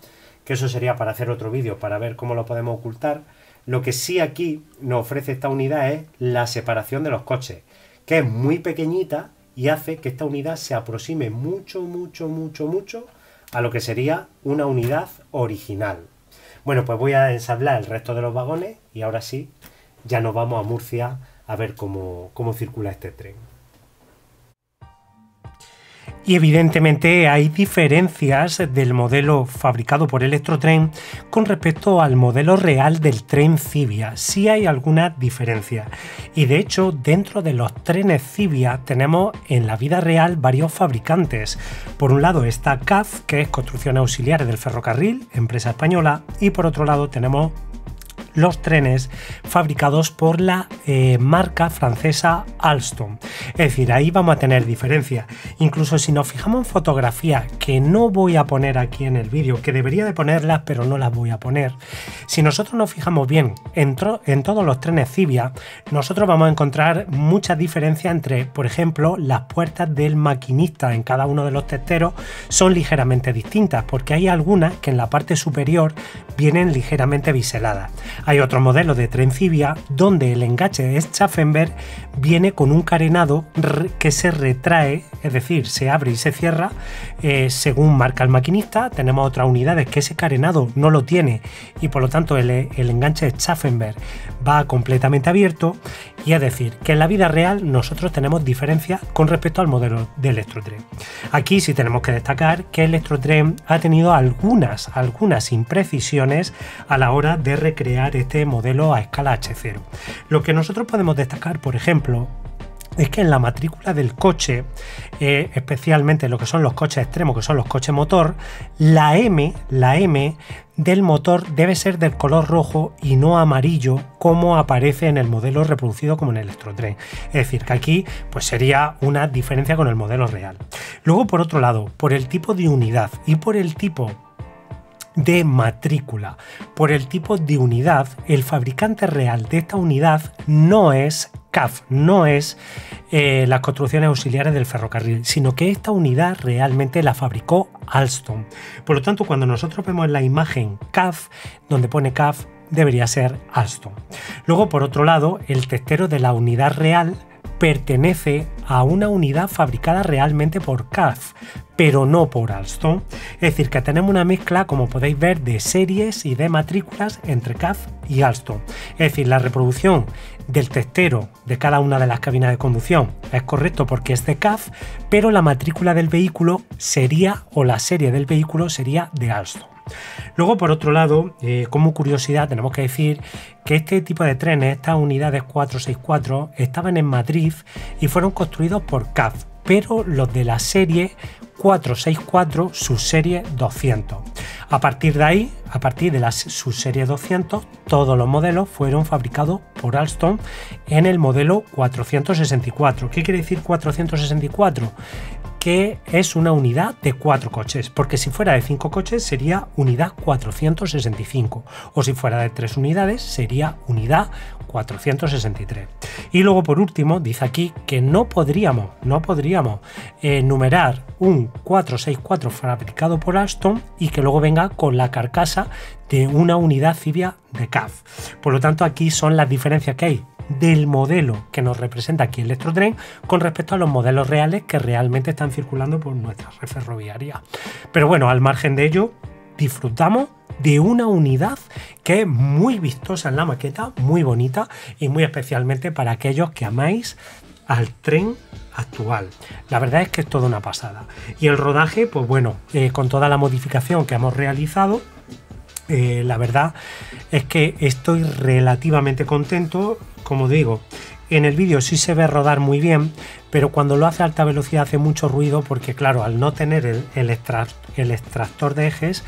que eso sería para hacer otro vídeo, para ver cómo lo podemos ocultar, lo que sí aquí nos ofrece esta unidad es la separación de los coches, que es muy pequeñita y hace que esta unidad se aproxime mucho, mucho, mucho, mucho a lo que sería una unidad original. Bueno, pues voy a ensablar el resto de los vagones y ahora sí, ya nos vamos a Murcia a ver cómo, cómo circula este tren. Y evidentemente hay diferencias del modelo fabricado por Electrotren con respecto al modelo real del tren Civia. Sí hay alguna diferencia. Y de hecho, dentro de los trenes Civia tenemos en la vida real varios fabricantes. Por un lado está CAF, que es construcción Auxiliares del Ferrocarril, empresa española, y por otro lado tenemos los trenes fabricados por la eh, marca francesa Alstom. Es decir, ahí vamos a tener diferencia. Incluso si nos fijamos en fotografías, que no voy a poner aquí en el vídeo, que debería de ponerlas, pero no las voy a poner. Si nosotros nos fijamos bien en, en todos los trenes Civia, nosotros vamos a encontrar mucha diferencia entre, por ejemplo, las puertas del maquinista en cada uno de los testeros son ligeramente distintas, porque hay algunas que en la parte superior vienen ligeramente biseladas. Hay otro modelo de trencibia donde el enganche es Schaffenberg viene con un carenado que se retrae, es decir, se abre y se cierra eh, según marca el maquinista. Tenemos otras unidades que ese carenado no lo tiene y por lo tanto el, enganche Schaffenberg va completamente abierto. Y es decir, que en la vida real nosotros tenemos diferencias con respecto al modelo de Electrotren. Aquí sí tenemos que destacar que el Electrotren ha tenido algunas, algunas imprecisiones a la hora de recrear este modelo a escala H0. Lo que nosotros podemos destacar, por ejemplo, es que en la matrícula del coche, eh, especialmente lo que son los coches extremos, que son los coches motor, la M, la M del motor debe ser del color rojo y no amarillo como aparece en el modelo reproducido como en el electrotren. Es decir, que aquí pues sería una diferencia con el modelo real. Luego, por otro lado, por el tipo de unidad y por el tipo de matrícula. Por el tipo de unidad, el fabricante real de esta unidad no es CAF, no es eh, las construcciones auxiliares del ferrocarril, sino que esta unidad realmente la fabricó Alstom. Por lo tanto, cuando nosotros vemos la imagen CAF, donde pone CAF, debería ser Alstom. Luego, por otro lado, el testero de la unidad real pertenece a una unidad fabricada realmente por CAF, pero no por Alstom. Es decir, que tenemos una mezcla, como podéis ver, de series y de matrículas entre CAF y Alstom. Es decir, la reproducción del testero de cada una de las cabinas de conducción es correcto porque es de CAF, pero la matrícula del vehículo sería, o la serie del vehículo sería de Alstom. Luego, por otro lado, eh, como curiosidad, tenemos que decir que este tipo de trenes, estas unidades 464, estaban en Madrid y fueron construidos por CAF, pero los de la serie 464 subserie 200. A partir de ahí, a partir de la subserie 200, todos los modelos fueron fabricados por Alstom en el modelo 464. ¿Qué quiere decir 464? que es una unidad de cuatro coches, porque si fuera de cinco coches sería unidad 465, o si fuera de tres unidades sería unidad 463. Y luego por último dice aquí que no podríamos, no podríamos enumerar eh, un 464 fabricado por Aston y que luego venga con la carcasa de una unidad civia de CAF. Por lo tanto aquí son las diferencias que hay del modelo que nos representa aquí el Electrotren con respecto a los modelos reales que realmente están circulando por nuestra red ferroviaria. Pero bueno, al margen de ello, disfrutamos de una unidad que es muy vistosa en la maqueta, muy bonita y muy especialmente para aquellos que amáis al tren actual. La verdad es que es toda una pasada. Y el rodaje, pues bueno, eh, con toda la modificación que hemos realizado, eh, la verdad es que estoy relativamente contento, como digo. En el vídeo sí se ve rodar muy bien, pero cuando lo hace a alta velocidad hace mucho ruido porque claro, al no tener el extractor de ejes,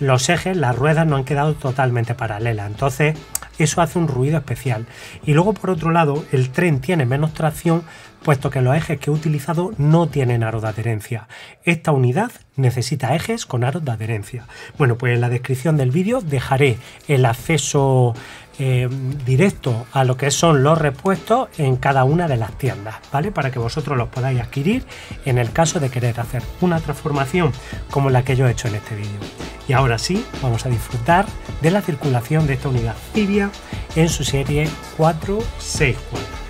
los ejes, las ruedas no han quedado totalmente paralelas, entonces eso hace un ruido especial. Y luego por otro lado, el tren tiene menos tracción puesto que los ejes que he utilizado no tienen aros de adherencia. Esta unidad necesita ejes con aros de adherencia. Bueno, pues en la descripción del vídeo dejaré el acceso eh, directo a lo que son los repuestos en cada una de las tiendas, ¿vale? Para que vosotros los podáis adquirir en el caso de querer hacer una transformación como la que yo he hecho en este vídeo. Y ahora sí, vamos a disfrutar de la circulación de esta unidad fibia en su serie 464.